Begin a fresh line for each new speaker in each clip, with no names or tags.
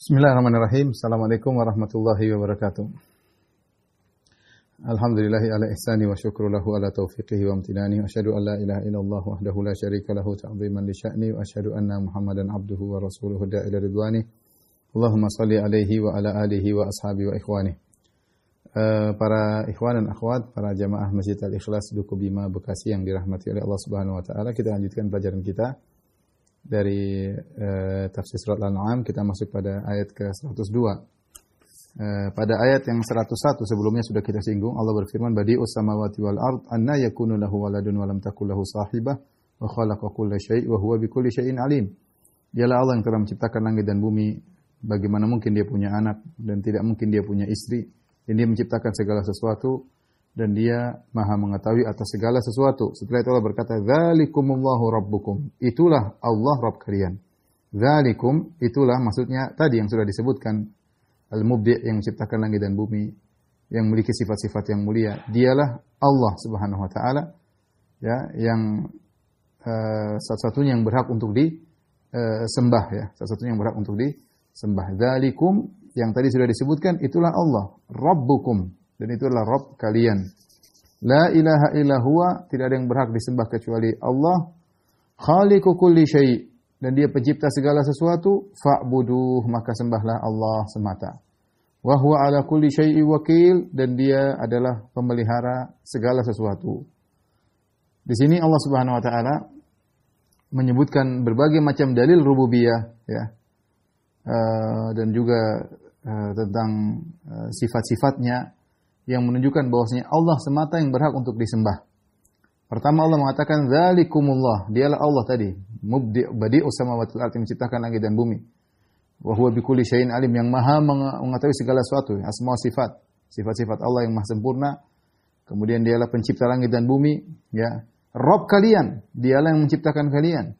بسم الله الرحمن الرحيم السلام عليكم ورحمة الله وبركاته الحمد لله على إحسانه وشكر له على توفيقه وامتناني أشهد أن لا إله إلا الله وحده لا شريك له تعظيما لشأني وأشهد أن محمدا عبده ورسوله دا إلى رضوانه اللهم صل عليه وعلى آله وأصحابه وإخوانه para ikhwan dan akhwat, para jamaah Masjid Al-Ikhlas Duku Bima Bekasi yang dirahmati oleh Allah Subhanahu wa taala, kita lanjutkan pelajaran kita. dari uh, tafsir surat Al-An'am kita masuk pada ayat ke-102 eh, pada ayat yang 101 sebelumnya sudah kita singgung Allah berfirman badi samawati wal ard anna yakunu lahu waladun wa lam takul lahu sahibah wa khalaqa kulla syai' wa huwa bikulli syai'in alim Dialah Allah yang telah menciptakan langit dan bumi bagaimana mungkin dia punya anak dan tidak mungkin dia punya istri dan dia menciptakan segala sesuatu dan dia maha mengetahui atas segala sesuatu. Setelah itu Allah berkata, Zalikumullahu Rabbukum. Itulah Allah Rabb kalian. Zalikum, itulah maksudnya tadi yang sudah disebutkan. Al-Mubdi' yang menciptakan langit dan bumi. Yang memiliki sifat-sifat yang mulia. Dialah Allah subhanahu wa ta'ala. Ya, yang uh, satu-satunya yang berhak untuk disembah. Eh, uh, ya, satu-satunya yang berhak untuk disembah. Zalikum, yang tadi sudah disebutkan, itulah Allah. Rabbukum dan itu adalah Rob kalian. La ilaha illahuwa, tidak ada yang berhak disembah kecuali Allah. Khaliku kulli syai' dan dia pencipta segala sesuatu, fa'buduh, maka sembahlah Allah semata. Wahwa ala kulli syai'i wakil dan dia adalah pemelihara segala sesuatu. Di sini Allah Subhanahu wa taala menyebutkan berbagai macam dalil rububiyah ya. Uh, dan juga uh, tentang uh, sifat-sifatnya yang menunjukkan bahwasanya Allah semata yang berhak untuk disembah. Pertama Allah mengatakan zalikumullah, dialah Allah tadi, mubdi badi'us samawati wal ardi menciptakan langit dan bumi. Wa huwa bikulli syai'in alim yang maha mengetahui segala sesuatu, asma sifat, sifat-sifat Allah yang maha sempurna. Kemudian dialah pencipta langit dan bumi, ya. Rob kalian, dialah yang menciptakan kalian.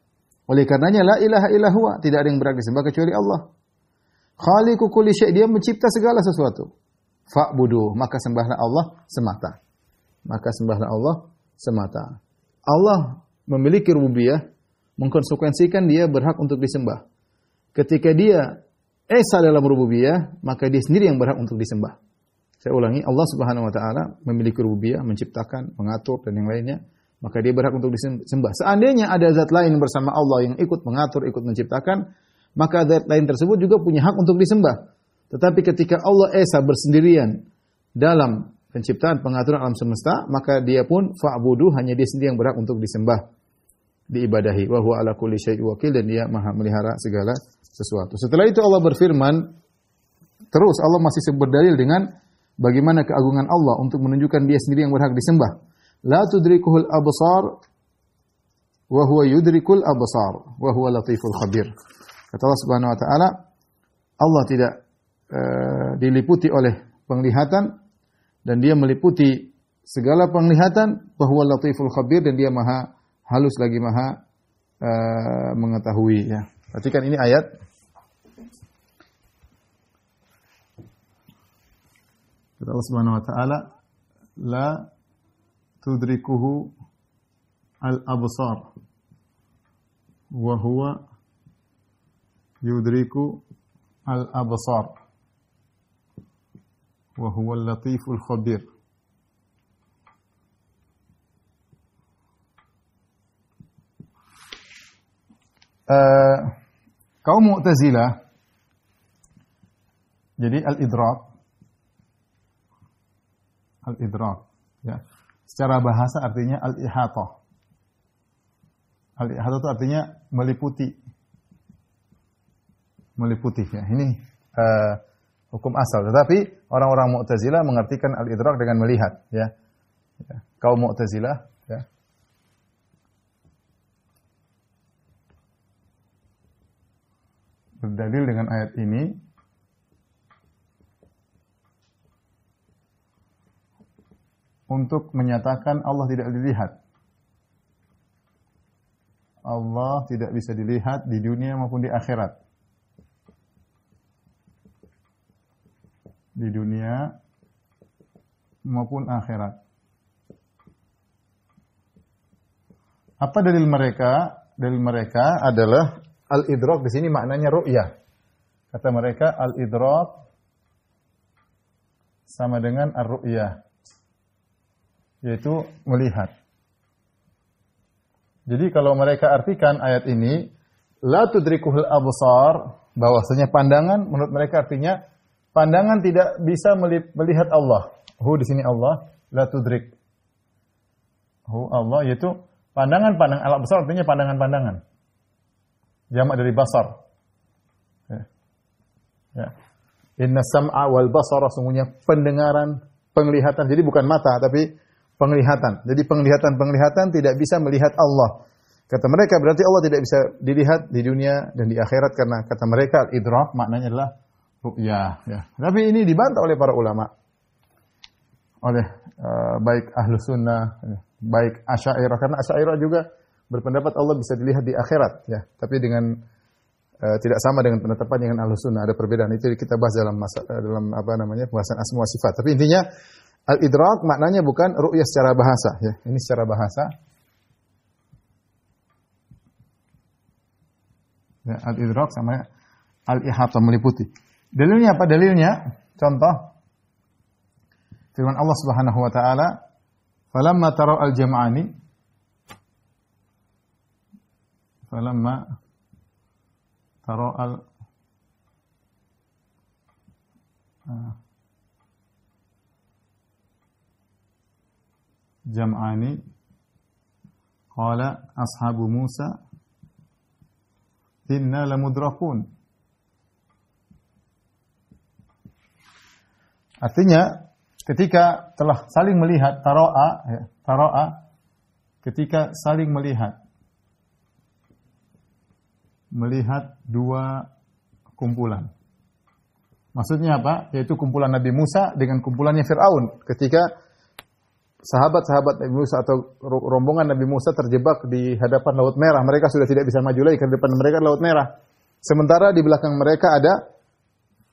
Oleh karenanya la ilaha illallah, tidak ada yang berhak disembah kecuali Allah. Khaliqu kulli syai', dia mencipta segala sesuatu fa'budu, maka sembahlah Allah semata. Maka sembahlah Allah semata. Allah memiliki rububiyah, mengkonsekuensikan dia berhak untuk disembah. Ketika dia esa dalam rububiyah, maka dia sendiri yang berhak untuk disembah. Saya ulangi, Allah Subhanahu wa taala memiliki rububiyah, menciptakan, mengatur dan yang lainnya, maka dia berhak untuk disembah. Seandainya ada zat lain bersama Allah yang ikut mengatur, ikut menciptakan, maka zat lain tersebut juga punya hak untuk disembah. Tetapi ketika Allah Esa bersendirian dalam penciptaan pengaturan alam semesta, maka dia pun fa'budu hanya dia sendiri yang berhak untuk disembah, diibadahi. Wa huwa ala kulli syai'in wakil dan dia maha melihara segala sesuatu. Setelah itu Allah berfirman, terus Allah masih berdalil dengan bagaimana keagungan Allah untuk menunjukkan dia sendiri yang berhak disembah. La tudrikuhul abasar wa huwa yudrikul abasar wa huwa latiful khabir. Kata Allah Subhanahu wa taala, Allah tidak Eh, diliputi oleh penglihatan dan dia meliputi segala penglihatan bahwa latiful khabir dan dia maha halus lagi maha uh, mengetahui ya. Perhatikan ini ayat Kata Allah Subhanahu wa taala la tudrikuhu al-absar wa huwa yudriku al-absar وهو اللطيف الخبير kaum Mu'tazila jadi al-idrak al-idrak ya. Secara bahasa artinya al ihata al ihata itu artinya meliputi meliputi ya. Ini uh, hukum asal. Tetapi orang-orang Mu'tazilah mengartikan al-idrak dengan melihat, ya. ya. Kaum Mu'tazilah, ya. Berdalil dengan ayat ini untuk menyatakan Allah tidak dilihat. Allah tidak bisa dilihat di dunia maupun di akhirat. di dunia maupun akhirat. Apa dalil mereka? Dalil mereka adalah al-idrak di sini maknanya ru'yah. Kata mereka al-idrak sama dengan ar-ru'yah yaitu melihat. Jadi kalau mereka artikan ayat ini la tudrikuhul absar bahwasanya pandangan menurut mereka artinya Pandangan tidak bisa melihat Allah. Hu di sini Allah, la tudrik. Hu Allah yaitu pandangan pandang alat besar artinya pandangan-pandangan. Jamak dari basar. Ya. ya. Inna sam'a wal basara semuanya pendengaran, penglihatan. Jadi bukan mata tapi penglihatan. Jadi penglihatan-penglihatan tidak bisa melihat Allah. Kata mereka berarti Allah tidak bisa dilihat di dunia dan di akhirat karena kata mereka idrak maknanya adalah ru'yah. Ya. Tapi ini dibantah oleh para ulama. Oleh uh, baik ahlu sunnah, baik asyairah. Karena asyairah juga berpendapat Allah bisa dilihat di akhirat. ya. Tapi dengan uh, tidak sama dengan penetapan dengan ahlu sunnah. Ada perbedaan. Itu kita bahas dalam masa, eh, dalam apa namanya pembahasan asma sifat. Tapi intinya al-idrak maknanya bukan ru'yah secara bahasa. Ya. Ini secara bahasa. Ya, al-idrak sama al-ihata meliputi. Dalilnya apa? Dalilnya contoh firman Allah Subhanahu wa taala, "Falamma taraw al-jam'ani" Falamma taro al jam'ani qala ashabu Musa inna lamudrakun Artinya ketika telah saling melihat taroa, ya, taroa ketika saling melihat melihat dua kumpulan. Maksudnya apa? Yaitu kumpulan Nabi Musa dengan kumpulannya Firaun ketika sahabat-sahabat Nabi Musa atau rombongan Nabi Musa terjebak di hadapan Laut Merah. Mereka sudah tidak bisa maju lagi ke depan mereka Laut Merah. Sementara di belakang mereka ada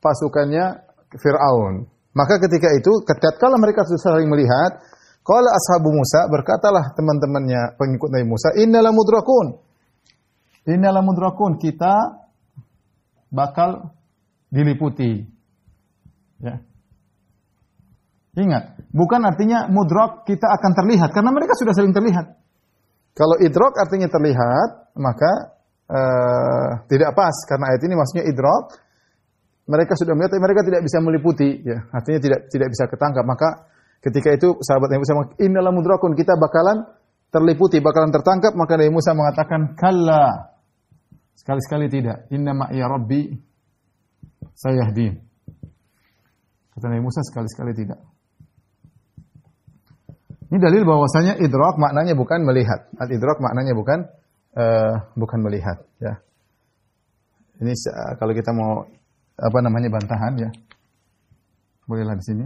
pasukannya Firaun. Maka ketika itu, ketika mereka sudah saling melihat, kalau ashabu Musa berkatalah teman-temannya pengikut Nabi Musa, inilah mudrakun." inilah mudrakun, kita bakal diliputi. Ya. Ingat, bukan artinya mudrak kita akan terlihat karena mereka sudah sering terlihat. Kalau idrak artinya terlihat, maka uh, tidak pas karena ayat ini maksudnya idrak mereka sudah melihat tapi mereka tidak bisa meliputi ya artinya tidak tidak bisa ketangkap maka ketika itu sahabat Nabi Musa innalah mudrakun kita bakalan terliputi bakalan tertangkap maka Nabi Musa mengatakan kalla sekali-sekali tidak inna ma ya rabbi sayahdin kata Nabi Musa sekali-sekali tidak ini dalil bahwasanya idrak maknanya bukan melihat al idrak maknanya bukan uh, bukan melihat ya ini eh, kalau kita mau apa namanya bantahan ya. Bolehlah di sini.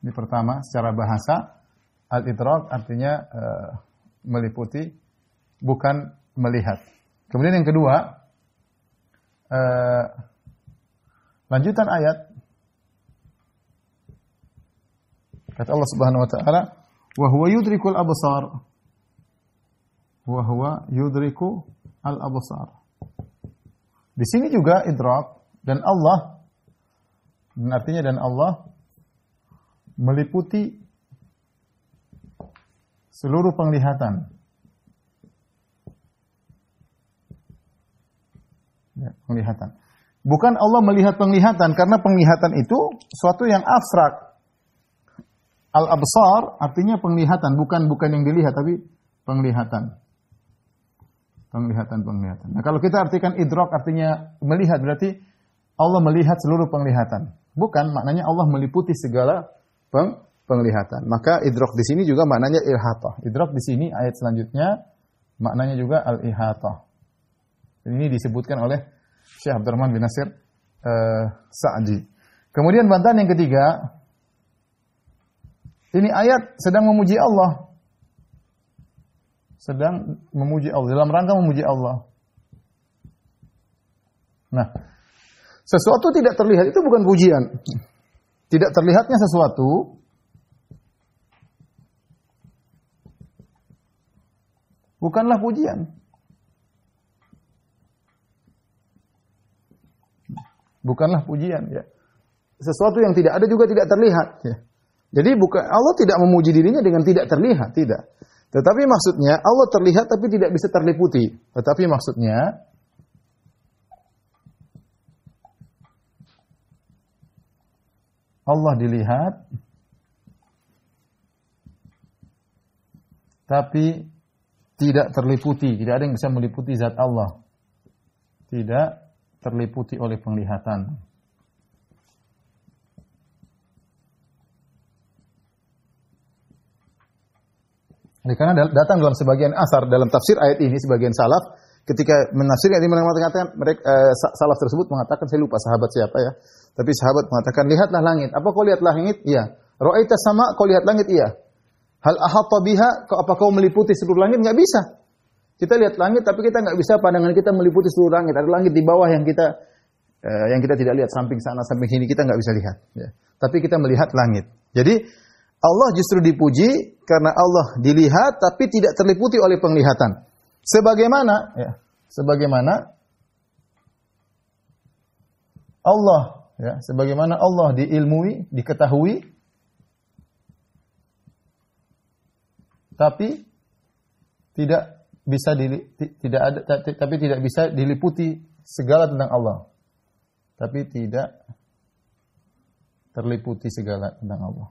Ini pertama secara bahasa al-idrak artinya uh, meliputi bukan melihat. Kemudian yang kedua uh, lanjutan ayat kata Allah Subhanahu wa taala wahwa yudrikul abusar wahwa yudriku al abusar di sini juga idrak dan Allah dan artinya dan Allah meliputi seluruh penglihatan. Ya, penglihatan. Bukan Allah melihat penglihatan karena penglihatan itu suatu yang abstrak. Al-absar artinya penglihatan, bukan bukan yang dilihat tapi penglihatan penglihatan-penglihatan. Nah, kalau kita artikan idrok artinya melihat berarti Allah melihat seluruh penglihatan. Bukan maknanya Allah meliputi segala peng penglihatan. Maka idrok di sini juga maknanya ilhatah. Idrok di sini ayat selanjutnya maknanya juga al-ihatah. Ini disebutkan oleh Syekh Abdurrahman bin Nasir uh, Sa'di. Kemudian bantahan yang ketiga, ini ayat sedang memuji Allah sedang memuji Allah, dalam rangka memuji Allah. Nah, sesuatu tidak terlihat itu bukan pujian. Tidak terlihatnya sesuatu bukanlah pujian. Bukanlah pujian ya. Sesuatu yang tidak ada juga tidak terlihat ya. Jadi bukan Allah tidak memuji dirinya dengan tidak terlihat, tidak. Tetapi maksudnya Allah terlihat tapi tidak bisa terliputi. Tetapi maksudnya Allah dilihat tapi tidak terliputi, tidak ada yang bisa meliputi zat Allah. Tidak terliputi oleh penglihatan. karena datang dalam sebagian asar dalam tafsir ayat ini sebagian salaf ketika menafsirkan ini mereka mengatakan mereka eh, salaf tersebut mengatakan saya lupa sahabat siapa ya. Tapi sahabat mengatakan lihatlah langit. Apa kau lihat langit? Iya. Ra'aita sama kau lihat langit? Iya. Hal ahata biha kau apa kau meliputi seluruh langit? Enggak bisa. Kita lihat langit tapi kita enggak bisa pandangan kita meliputi seluruh langit. Ada langit di bawah yang kita eh, yang kita tidak lihat samping sana samping sini kita enggak bisa lihat ya. Tapi kita melihat langit. Jadi Allah justru dipuji karena Allah dilihat tapi tidak terliputi oleh penglihatan. Sebagaimana ya, sebagaimana Allah ya, sebagaimana Allah diilmui, diketahui tapi tidak bisa dili, tidak ada tapi tidak bisa diliputi segala tentang Allah. Tapi tidak terliputi segala tentang Allah.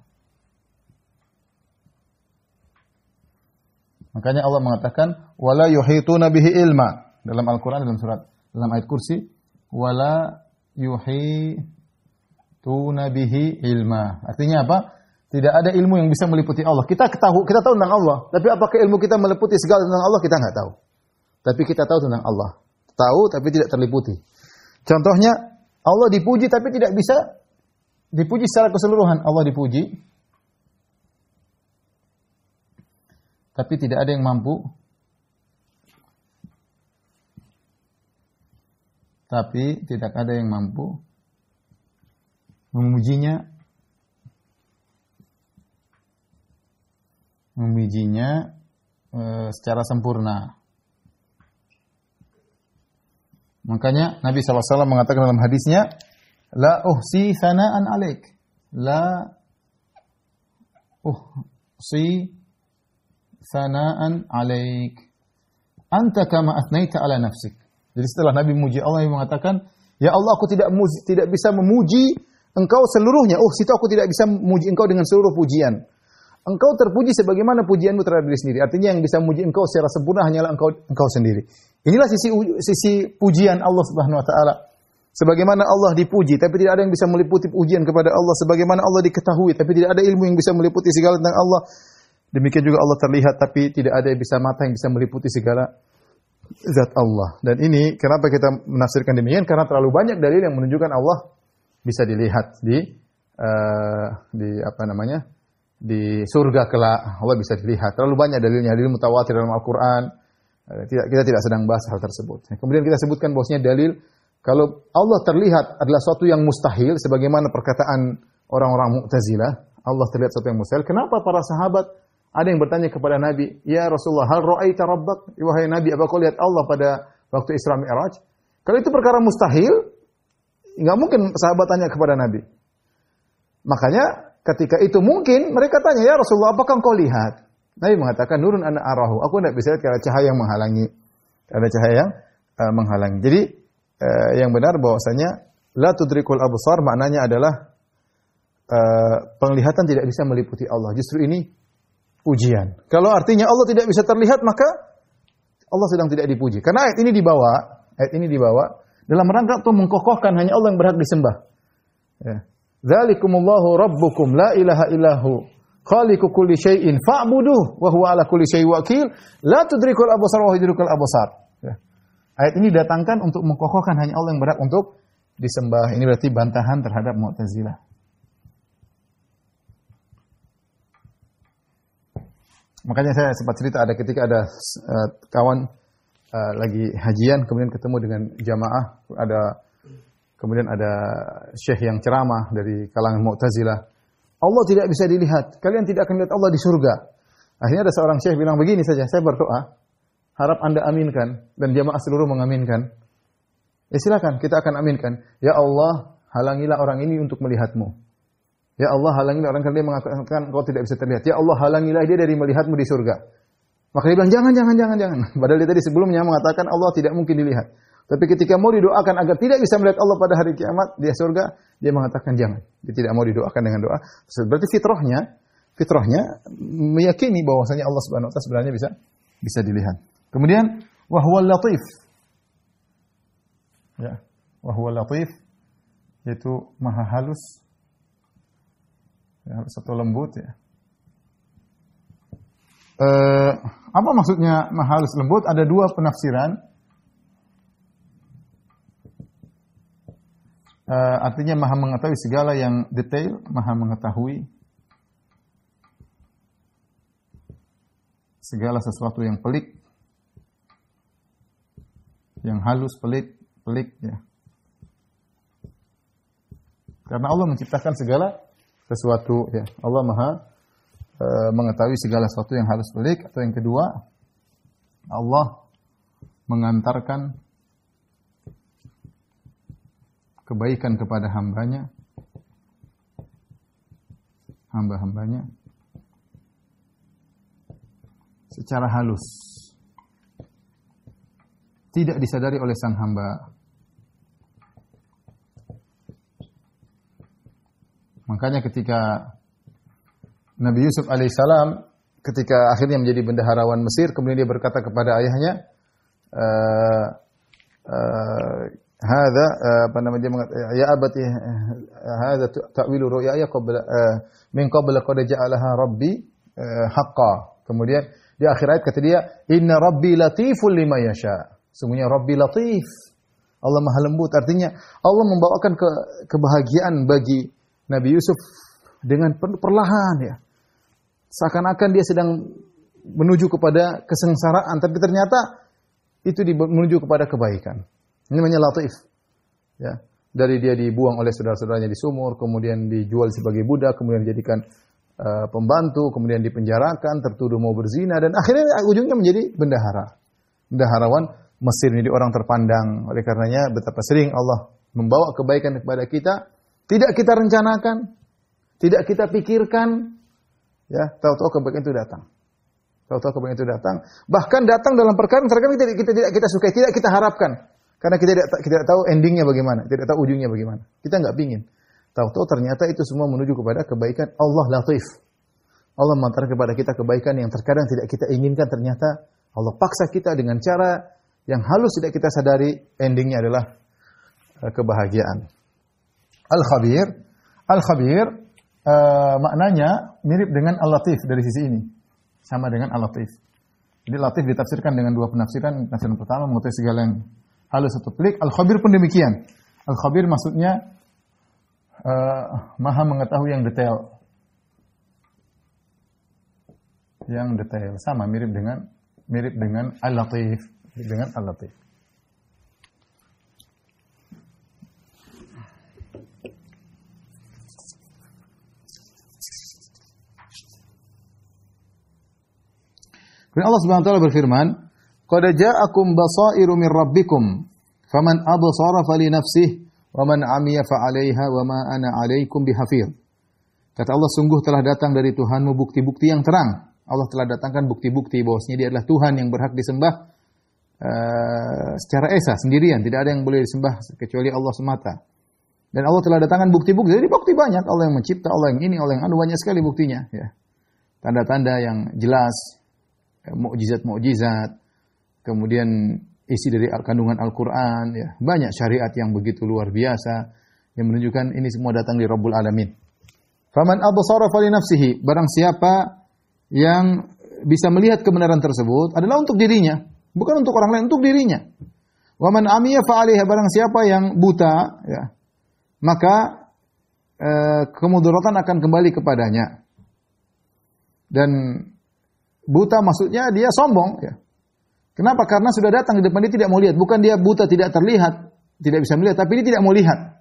Makanya Allah mengatakan wala yuhituna bihi ilma dalam Al-Qur'an dalam surat dalam ayat kursi wala yuhituna bihi ilma. Artinya apa? Tidak ada ilmu yang bisa meliputi Allah. Kita tahu, kita tahu tentang Allah, tapi apakah ilmu kita meliputi segala tentang Allah kita nggak tahu. Tapi kita tahu tentang Allah. Tahu tapi tidak terliputi. Contohnya Allah dipuji tapi tidak bisa dipuji secara keseluruhan. Allah dipuji tapi tidak ada yang mampu. Tapi tidak ada yang mampu memujinya. Memujinya e, secara sempurna. Makanya Nabi SAW mengatakan dalam hadisnya, La uhsi sana'an alaik La uhsi sanaan alaik. Anta kama asnaita ala nafsik. Jadi setelah Nabi memuji Allah yang mengatakan, "Ya Allah, aku tidak muji, tidak bisa memuji engkau seluruhnya. Oh, situ aku tidak bisa memuji engkau dengan seluruh pujian. Engkau terpuji sebagaimana pujianmu terhadap diri sendiri. Artinya yang bisa memuji engkau secara sempurna hanyalah engkau engkau sendiri. Inilah sisi sisi pujian Allah Subhanahu wa taala. Sebagaimana Allah dipuji, tapi tidak ada yang bisa meliputi pujian kepada Allah. Sebagaimana Allah diketahui, tapi tidak ada ilmu yang bisa meliputi segala tentang Allah. Demikian juga Allah terlihat tapi tidak ada yang bisa mata yang bisa meliputi segala zat Allah. Dan ini kenapa kita menafsirkan demikian? Karena terlalu banyak dalil yang menunjukkan Allah bisa dilihat di uh, di apa namanya? di surga kelak Allah bisa dilihat. Terlalu banyak dalilnya, dalil mutawatir dalam Al-Qur'an. Eh, tidak, kita tidak sedang bahas hal tersebut. Kemudian kita sebutkan bahwasanya dalil kalau Allah terlihat adalah suatu yang mustahil sebagaimana perkataan orang-orang Mu'tazilah, Allah terlihat suatu yang mustahil. Kenapa para sahabat ada yang bertanya kepada Nabi, "Ya Rasulullah, hal ra'aita rabbak?" Wahai Nabi, apa kau lihat Allah pada waktu Isra Mi'raj? Kalau itu perkara mustahil, enggak mungkin sahabat tanya kepada Nabi. Makanya ketika itu mungkin mereka tanya, "Ya Rasulullah, apakah kau lihat?" Nabi mengatakan, "Nurun anak arahu." Aku tidak bisa lihat karena cahaya yang menghalangi. Ada cahaya yang uh, menghalangi. Jadi uh, yang benar bahwasanya la tudrikul absar maknanya adalah uh, penglihatan tidak bisa meliputi Allah. Justru ini Ujian. Kalau artinya Allah tidak bisa terlihat maka Allah sedang tidak dipuji. Karena ayat ini dibawa, ayat ini dibawa dalam rangka untuk mengkokohkan hanya Allah yang berhak disembah. Ya. Zalikumullahu rabbukum la ilaha illahu khaliqu kulli syai'in fa'buduh wa huwa ala kulli syai'in wakil la tudrikul absar wa yudrikul absar. Ya. Ayat ini datangkan untuk mengkokohkan hanya Allah yang berhak untuk disembah. Ini berarti bantahan terhadap Mu'tazilah. Makanya saya sempat cerita ada ketika ada uh, kawan uh, lagi hajian kemudian ketemu dengan jamaah ada kemudian ada syekh yang ceramah dari kalangan Mu'tazilah. Allah tidak bisa dilihat. Kalian tidak akan lihat Allah di surga. Akhirnya ada seorang syekh bilang begini saja, saya berdoa, harap Anda aminkan dan jamaah seluruh mengaminkan. Ya silakan, kita akan aminkan. Ya Allah, halangilah orang ini untuk melihatmu. Ya Allah halangi orang karena dia mengatakan kau tidak bisa terlihat. Ya Allah halangilah dia dari melihatmu di surga. Maka dia bilang jangan jangan jangan jangan. Padahal dia tadi sebelumnya mengatakan Allah tidak mungkin dilihat. Tapi ketika mau didoakan agar tidak bisa melihat Allah pada hari kiamat di surga, dia mengatakan jangan. Dia tidak mau didoakan dengan doa. Berarti fitrahnya, fitrahnya meyakini bahwasanya Allah Subhanahu wa taala sebenarnya bisa bisa dilihat. Kemudian wa huwal latif. Ya. Wa huwal latif yaitu maha halus harus ya, satu lembut ya. Eh, apa maksudnya halus lembut? Ada dua penafsiran. Eh, artinya maha mengetahui segala yang detail, maha mengetahui segala sesuatu yang pelik, yang halus, pelit, pelik ya. Karena Allah menciptakan segala sesuatu ya Allah Maha e, mengetahui segala sesuatu yang harus balik atau yang kedua Allah mengantarkan kebaikan kepada hambanya hamba-hambanya secara halus tidak disadari oleh sang hamba Makanya ketika Nabi Yusuf alaihissalam ketika akhirnya menjadi bendaharawan Mesir, kemudian dia berkata kepada ayahnya, uh, eh, eh, "Hada eh, apa namanya dia mengatakan, ya abati hada ta'wilu ru'yaya qabla uh, min qabla qad ja'alaha rabbi uh, haqqa." Kemudian di akhir ayat kata dia, "Inna rabbi latiful lima yasha." semuanya Rabbi latif. Allah Maha lembut artinya Allah membawakan ke, kebahagiaan bagi Nabi Yusuf dengan perlahan ya. Seakan-akan dia sedang menuju kepada kesengsaraan, tapi ternyata itu menuju kepada kebaikan. Ini namanya latif. Ya. Dari dia dibuang oleh saudara-saudaranya di sumur, kemudian dijual sebagai budak, kemudian dijadikan uh, pembantu, kemudian dipenjarakan, tertuduh mau berzina, dan akhirnya ujungnya menjadi bendahara. Bendaharawan Mesir menjadi orang terpandang. Oleh karenanya betapa sering Allah membawa kebaikan kepada kita, tidak kita rencanakan, tidak kita pikirkan, ya, tahu-tahu kebaikan itu datang. Tahu-tahu kebaikan itu datang. Bahkan datang dalam perkara yang terkadang kita tidak kita, kita, kita sukai, tidak kita harapkan. Karena kita tidak, kita tidak tahu endingnya bagaimana, tidak tahu ujungnya bagaimana. Kita nggak pingin. Tahu-tahu ternyata itu semua menuju kepada kebaikan Allah latif. Allah mantar kepada kita kebaikan yang terkadang tidak kita inginkan ternyata Allah paksa kita dengan cara yang halus tidak kita sadari endingnya adalah eh, kebahagiaan. Al-Khabir. Al-Khabir uh, maknanya mirip dengan Al-Latif dari sisi ini. Sama dengan Al-Latif. Jadi Latif ditafsirkan dengan dua penafsiran. Penafsiran pertama mengetahui segala yang halus atau pelik. Al-Khabir pun demikian. Al-Khabir maksudnya uh, maha mengetahui yang detail. Yang detail. Sama mirip dengan mirip dengan Al-Latif. Dengan Al-Latif. Dan Allah Subhanahu wa taala berfirman, "Qad ja'akum basairu min rabbikum, faman absara fali nafsihi wa man 'amiya fa 'alaiha wa ma ana 'alaikum bihafir." Kata Allah, sungguh telah datang dari Tuhanmu bukti-bukti yang terang. Allah telah datangkan bukti-bukti bahwasanya Dia adalah Tuhan yang berhak disembah uh, secara esa sendirian, tidak ada yang boleh disembah kecuali Allah semata. Dan Allah telah datangkan bukti-bukti. Jadi bukti banyak. Allah yang mencipta, Allah yang ini, Allah yang anu banyak sekali buktinya. Ya. Tanda-tanda yang jelas Ya, mukjizat-mukjizat, kemudian isi dari kandungan Al-Qur'an ya. Banyak syariat yang begitu luar biasa yang menunjukkan ini semua datang dari Rabbul Alamin. Faman absara fali nafsihi, barang siapa yang bisa melihat kebenaran tersebut adalah untuk dirinya, bukan untuk orang lain, untuk dirinya. Waman amiya fa barang siapa yang buta ya, maka eh, kemudaratan akan kembali kepadanya. Dan Buta maksudnya dia sombong. Ya. Kenapa? Karena sudah datang di depan dia tidak mau lihat. Bukan dia buta tidak terlihat, tidak bisa melihat, tapi dia tidak mau lihat.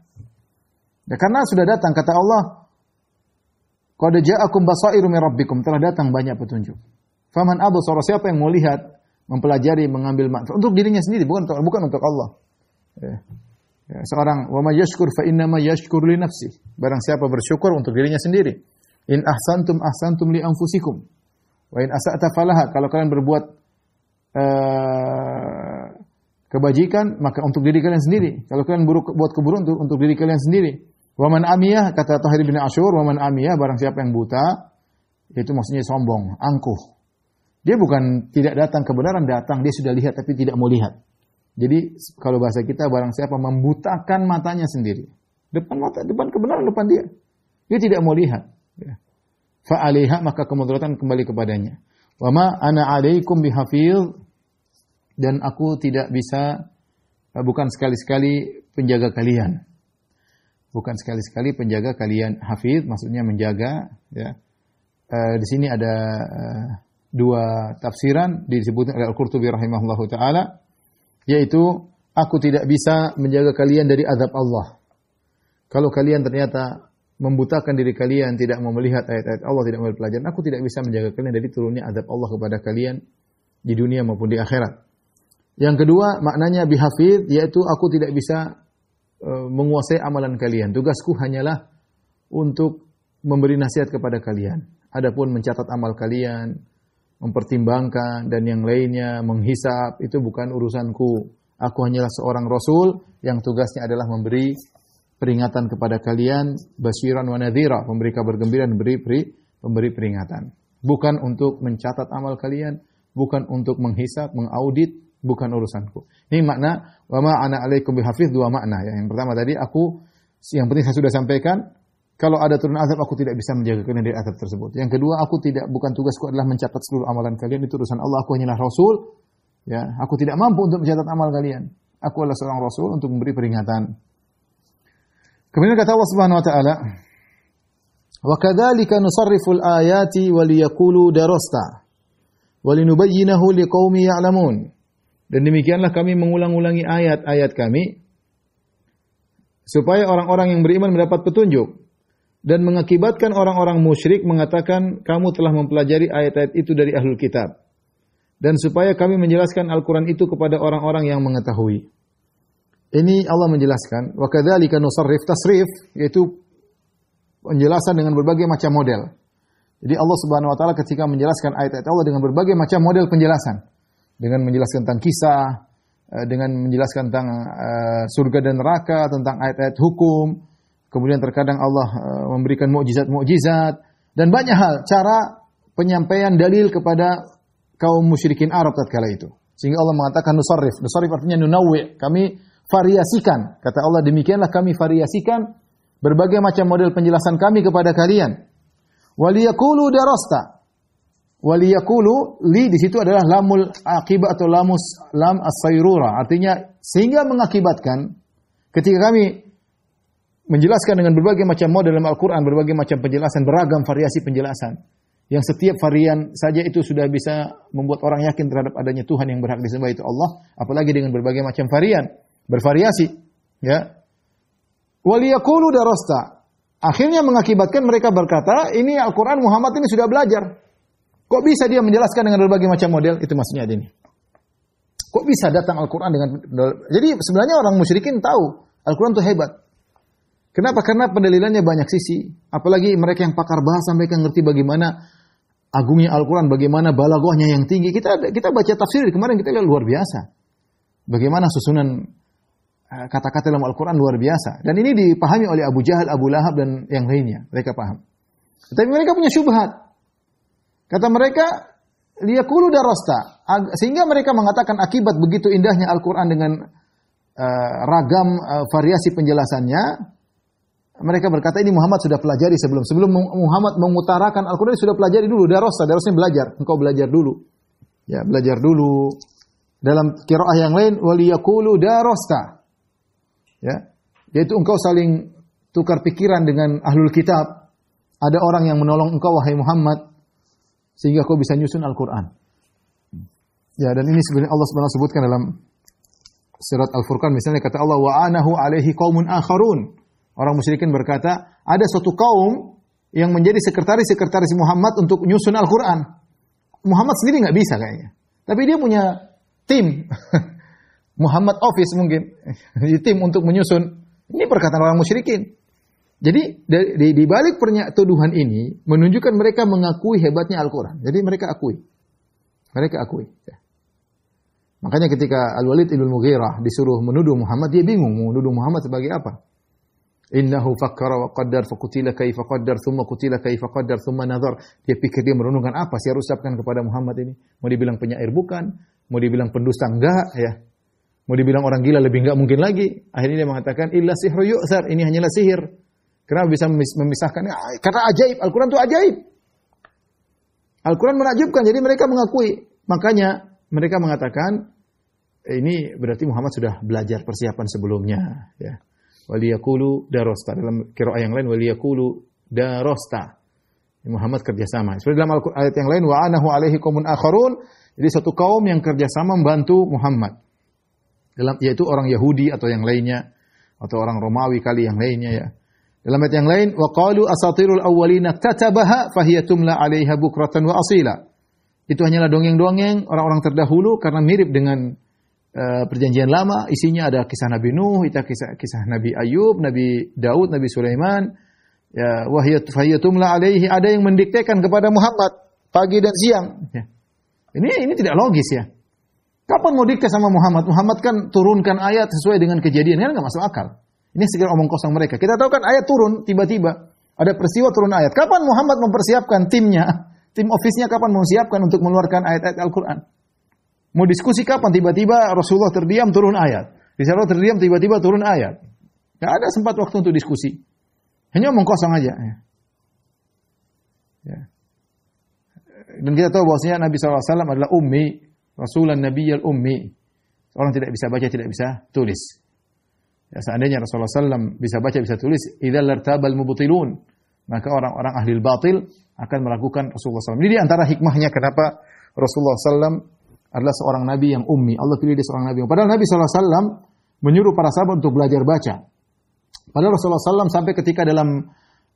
Ya, karena sudah datang kata Allah, "Qad ja'akum basairu min rabbikum." Telah datang banyak petunjuk. Faman absara siapa yang mau lihat, mempelajari, mengambil manfaat untuk dirinya sendiri, bukan untuk, bukan untuk Allah. Ya. Ya, seorang wa may yashkur fa innama yashkur li nafsi. Barang siapa bersyukur untuk dirinya sendiri. In ahsantum ahsantum li anfusikum. Wa in asa'ta falaha. Kalau kalian berbuat uh, kebajikan, maka untuk diri kalian sendiri. Kalau kalian buruk, buat keburukan untuk, untuk diri kalian sendiri. Wa man amiyah, kata Tahir bin Ashur, wa man amiyah, barang siapa yang buta, itu maksudnya sombong, angkuh. Dia bukan tidak datang kebenaran, datang. Dia sudah lihat tapi tidak mau lihat. Jadi kalau bahasa kita, barang siapa membutakan matanya sendiri. Depan mata, depan kebenaran, depan dia. Dia tidak mau lihat fa'alaiha maka kemudaratan kembali kepadanya. Wa ma ana alaikum bihafiz dan aku tidak bisa eh, bukan sekali-sekali penjaga kalian. Bukan sekali-sekali penjaga kalian. Hafiz maksudnya menjaga ya. E, di sini ada e, dua tafsiran disebutkan oleh Al-Qurtubi rahimahullahu taala yaitu aku tidak bisa menjaga kalian dari azab Allah. Kalau kalian ternyata membutakan diri kalian, tidak mau melihat ayat-ayat Allah, tidak mau pelajaran. Aku tidak bisa menjaga kalian dari turunnya adab Allah kepada kalian di dunia maupun di akhirat. Yang kedua, maknanya bihafid, yaitu aku tidak bisa e, menguasai amalan kalian. Tugasku hanyalah untuk memberi nasihat kepada kalian. Adapun mencatat amal kalian, mempertimbangkan dan yang lainnya, menghisap, itu bukan urusanku. Aku hanyalah seorang rasul yang tugasnya adalah memberi peringatan kepada kalian basyiran wa nadhira, pemberi kabar gembira dan beri, beri pemberi peringatan. Bukan untuk mencatat amal kalian, bukan untuk menghisap, mengaudit, bukan urusanku. Ini makna wa ma ana alaikum bihafiz dua makna. ya. Yang pertama tadi aku yang penting saya sudah sampaikan, kalau ada turun azab aku tidak bisa menjaga kalian dari azab tersebut. Yang kedua, aku tidak bukan tugasku adalah mencatat seluruh amalan kalian itu urusan Allah. Aku hanyalah rasul. Ya, aku tidak mampu untuk mencatat amal kalian. Aku adalah seorang rasul untuk memberi peringatan. Kemudian kata Allah Subhanahu wa taala, "Wa kadzalika al ayati wa liyaqulu darasta wa linubayyinahu liqaumi ya'lamun." Dan demikianlah kami mengulang-ulangi ayat-ayat kami supaya orang-orang yang beriman mendapat petunjuk dan mengakibatkan orang-orang musyrik mengatakan kamu telah mempelajari ayat-ayat itu dari ahlul kitab dan supaya kami menjelaskan Al-Qur'an itu kepada orang-orang yang mengetahui. Ini Allah menjelaskan, wa kadzalika nusarrif tasrif, yaitu penjelasan dengan berbagai macam model. Jadi Allah Subhanahu wa taala ketika menjelaskan ayat-ayat Allah dengan berbagai macam model penjelasan. Dengan menjelaskan tentang kisah, eh, dengan menjelaskan tentang eh, surga dan neraka, tentang ayat-ayat hukum, kemudian terkadang Allah eh, memberikan mukjizat-mukjizat dan banyak hal cara penyampaian dalil kepada kaum musyrikin Arab tatkala itu. Sehingga Allah mengatakan nusarrif. Nusarrif artinya nunawwi. Kami variasikan. Kata Allah, demikianlah kami variasikan berbagai macam model penjelasan kami kepada kalian. Waliyakulu darasta. Waliyakulu li di situ adalah lamul akibat atau lamus lam as-sayrura. Artinya sehingga mengakibatkan ketika kami menjelaskan dengan berbagai macam model dalam Al-Qur'an, berbagai macam penjelasan, beragam variasi penjelasan yang setiap varian saja itu sudah bisa membuat orang yakin terhadap adanya Tuhan yang berhak disembah itu Allah, apalagi dengan berbagai macam varian bervariasi ya waliyakulu rosta, akhirnya mengakibatkan mereka berkata ini Al-Qur'an Muhammad ini sudah belajar kok bisa dia menjelaskan dengan berbagai macam model itu maksudnya ini kok bisa datang Al-Qur'an dengan jadi sebenarnya orang musyrikin tahu Al-Qur'an itu hebat Kenapa? Karena pendalilannya banyak sisi. Apalagi mereka yang pakar bahasa, mereka yang ngerti bagaimana agungnya Al-Quran, bagaimana balagohnya yang tinggi. Kita kita baca tafsir kemarin kita lihat luar biasa. Bagaimana susunan Eh, kata-kata dalam Al-Quran luar biasa. Dan ini dipahami oleh Abu Jahal, Abu Lahab, dan yang lainnya. Mereka paham. Tapi mereka punya syubhat. Kata mereka, liyakulu darasta. Sehingga mereka mengatakan akibat begitu indahnya Al-Quran dengan uh, ragam uh, variasi penjelasannya. Mereka berkata ini Muhammad sudah pelajari sebelum. Sebelum Muhammad mengutarakan Al-Quran sudah pelajari dulu. Darasta, darasnya belajar. Engkau belajar dulu. Ya, belajar dulu. Dalam kiraah yang lain, waliyakulu darasta Ya. Yaitu engkau saling tukar pikiran dengan ahlul kitab. Ada orang yang menolong engkau wahai Muhammad sehingga kau bisa nyusun Al-Qur'an. Ya, dan ini sebenarnya Allah Subhanahu sebutkan dalam surat Al-Furqan misalnya kata Allah wa anahu alaihi qaumun akharun. Orang musyrikin berkata, ada suatu kaum yang menjadi sekretaris-sekretaris Muhammad untuk nyusun Al-Qur'an. Muhammad sendiri nggak bisa kayaknya. Tapi dia punya tim. Muhammad Office mungkin di tim untuk menyusun. Ini perkataan orang musyrikin. Jadi di, di balik tuduhan ini menunjukkan mereka mengakui hebatnya Al-Qur'an. Jadi mereka akui. Mereka akui. Ya. Makanya ketika Al-Walid ibn Mughirah disuruh menuduh Muhammad, dia bingung menuduh Muhammad sebagai apa. Innahu fakkara wa qaddar qutila kaifa qaddar thumma qutila kaifa qaddar thumma nazar. Dia pikir dia merenungkan apa sih harus ucapkan kepada Muhammad ini? Mau dibilang penyair bukan, mau dibilang pendusta enggak ya. Mau dibilang orang gila lebih enggak mungkin lagi. Akhirnya dia mengatakan illa sihru yu'zar. ini hanyalah sihir. Kenapa bisa memisahkan? Ah, karena ajaib, Al-Qur'an itu ajaib. Al-Qur'an menakjubkan, jadi mereka mengakui. Makanya mereka mengatakan eh, ini berarti Muhammad sudah belajar persiapan sebelumnya, ya. Waliyakulu darosta dalam kira yang lain waliyakulu darosta. Muhammad kerjasama. Seperti dalam ayat yang lain wa anahu alaihi komun akharun. Jadi satu kaum yang kerjasama membantu Muhammad. Dalam yaitu orang Yahudi atau yang lainnya atau orang Romawi kali yang lainnya ya. Dalam ayat yang lain, wa asatirul awwalina katabaha fahiyatumla 'alaiha bukratan wa asila. Itu hanyalah dongeng-dongeng orang-orang terdahulu karena mirip dengan uh, perjanjian lama, isinya ada kisah Nabi Nuh, itu kisah, kisah Nabi Ayub, Nabi Daud, Nabi Sulaiman. Ya, wahiyat fahiyatumla 'alaihi ada yang mendiktekan kepada Muhammad pagi dan siang. Ya. Ini ini tidak logis ya. Kapan mau dikasih sama Muhammad? Muhammad kan turunkan ayat sesuai dengan kejadian. Kan nggak masuk akal. Ini sekitar omong kosong mereka. Kita tahu kan ayat turun tiba-tiba. Ada peristiwa turun ayat. Kapan Muhammad mempersiapkan timnya? Tim ofisnya kapan mau siapkan untuk mengeluarkan ayat-ayat Al-Quran? Mau diskusi kapan? Tiba-tiba Rasulullah terdiam turun ayat. Rasulullah terdiam tiba-tiba turun ayat. Gak ada sempat waktu untuk diskusi. Hanya omong kosong aja. ya. ya. Dan kita tahu bahwasanya Nabi SAW adalah ummi rasulan nabiyyal ummi. Orang tidak bisa baca, tidak bisa tulis. Ya, seandainya Rasulullah SAW bisa baca, bisa tulis, idzal lartabal mubutilun maka orang-orang ahli batil akan meragukan Rasulullah SAW. Ini di antara hikmahnya kenapa Rasulullah SAW adalah seorang nabi yang ummi. Allah pilih dia seorang nabi. Padahal Nabi SAW menyuruh para sahabat untuk belajar baca. Padahal Rasulullah SAW sampai ketika dalam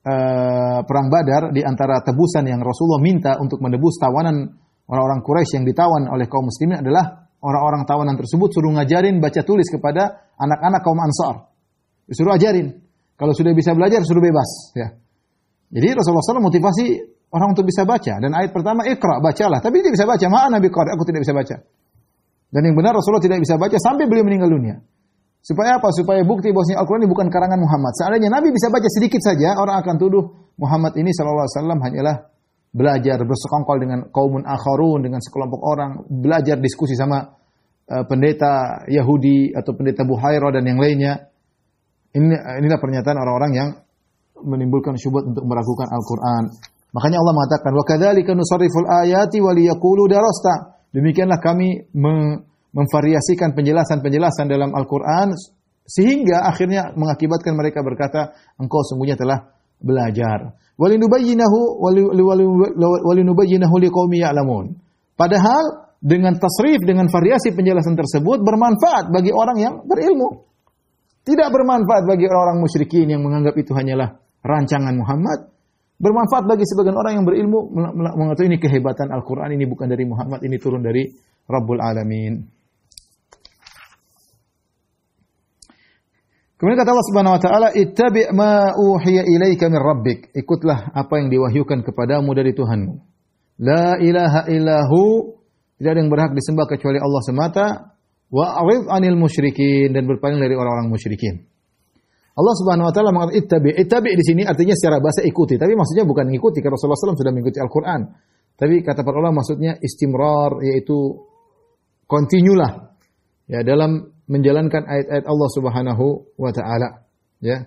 uh, perang Badar di antara tebusan yang Rasulullah minta untuk menebus tawanan orang-orang Quraisy yang ditawan oleh kaum muslimin adalah orang-orang tawanan tersebut suruh ngajarin baca tulis kepada anak-anak kaum Ansar. Disuruh ajarin. Kalau sudah bisa belajar suruh bebas, ya. Jadi Rasulullah SAW motivasi orang untuk bisa baca dan ayat pertama ikra bacalah. Tapi dia bisa baca, Maaf Nabi qari, aku tidak bisa baca." Dan yang benar Rasulullah tidak bisa baca sampai beliau meninggal dunia. Supaya apa? Supaya bukti bahwasanya Al-Qur'an ini bukan karangan Muhammad. Seandainya Nabi bisa baca sedikit saja, orang akan tuduh Muhammad ini sallallahu alaihi wasallam hanyalah belajar bersekongkol dengan kaumun akharun dengan sekelompok orang, belajar diskusi sama eh, pendeta Yahudi atau pendeta Buhairo dan yang lainnya. Ini eh, inilah pernyataan orang-orang yang menimbulkan syubhat untuk meragukan Al-Qur'an. Makanya Allah mengatakan wa kadzalika nusarriful ayati wa liyaqulu darasta. Demikianlah kami memvariasikan penjelasan-penjelasan dalam Al-Qur'an sehingga akhirnya mengakibatkan mereka berkata engkau sungguhnya telah belajar. Walinubayyinahu Padahal dengan tasrif dengan variasi penjelasan tersebut bermanfaat bagi orang yang berilmu. Tidak bermanfaat bagi orang-orang musyrikin yang menganggap itu hanyalah rancangan Muhammad. Bermanfaat bagi sebagian orang yang berilmu mengatakan ini kehebatan Al-Qur'an ini bukan dari Muhammad, ini turun dari Rabbul Alamin. Kemudian kata Allah Subhanahu wa taala, "Ittabi' ma uhiya ilaika min rabbik." Ikutlah apa yang diwahyukan kepadamu dari Tuhanmu. La ilaha illahu, tidak ada yang berhak disembah kecuali Allah semata. Wa awif 'anil musyrikin dan berpaling dari orang-orang musyrikin. Allah Subhanahu wa taala mengatakan ittabi. Ittabi di sini artinya secara bahasa ikuti, tapi maksudnya bukan mengikuti karena Rasulullah SAW sudah mengikuti Al-Qur'an. Tapi kata para ulama maksudnya istimrar yaitu lah ya dalam menjalankan ayat-ayat Allah Subhanahu wa taala, ya.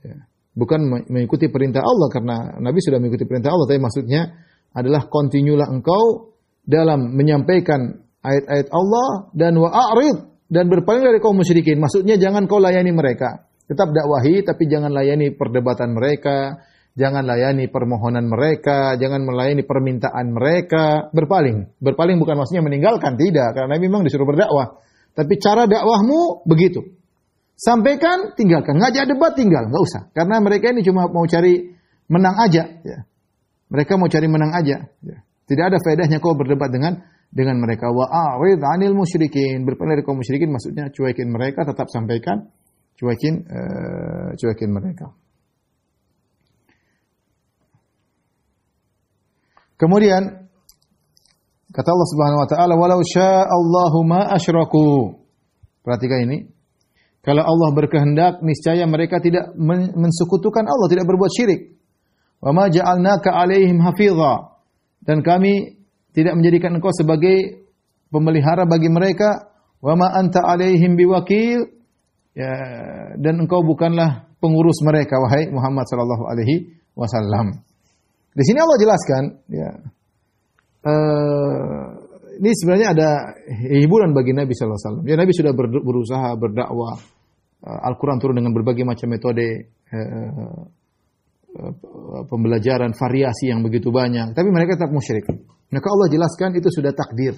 ya. Bukan mengikuti perintah Allah karena Nabi sudah mengikuti perintah Allah, tapi maksudnya adalah kontinulah engkau dalam menyampaikan ayat-ayat Allah dan wa a'rid dan berpaling dari kaum musyrikin. Maksudnya jangan kau layani mereka. Tetap dakwahi tapi jangan layani perdebatan mereka, jangan layani permohonan mereka, jangan melayani permintaan mereka, berpaling. Berpaling bukan maksudnya meninggalkan, tidak, karena Nabi memang disuruh berdakwah. Tapi cara dakwahmu begitu. Sampaikan, tinggalkan. Ngajak debat, tinggal. Nggak usah. Karena mereka ini cuma mau cari menang aja. Ya. Mereka mau cari menang aja. Ya. Tidak ada faedahnya kau berdebat dengan dengan mereka. Wa a'rid anil musyrikin. Berpaling dari kaum musyrikin maksudnya cuekin mereka, tetap sampaikan. Cuekin, uh, cuekin mereka. Kemudian Kata Allah Subhanahu wa taala, "Walau syaa Allahu ma asyraku." Perhatikan ini. Kalau Allah berkehendak, niscaya mereka tidak mensukutukan Allah, tidak berbuat syirik. Wa ma ja'alnaka 'alaihim hafiza. Dan kami tidak menjadikan engkau sebagai pemelihara bagi mereka. Wa ma anta 'alaihim biwakil. Ya, dan engkau bukanlah pengurus mereka wahai Muhammad sallallahu alaihi wasallam. Di sini Allah jelaskan, ya. Eh, ini sebenarnya ada hiburan bagi Nabi Shallallahu Alaihi Wasallam. Ya Nabi sudah ber, berusaha berdakwah, uh, Al-Quran turun dengan berbagai macam metode uh, uh, pembelajaran variasi yang begitu banyak. Tapi mereka tetap musyrik. Maka Allah jelaskan itu sudah takdir.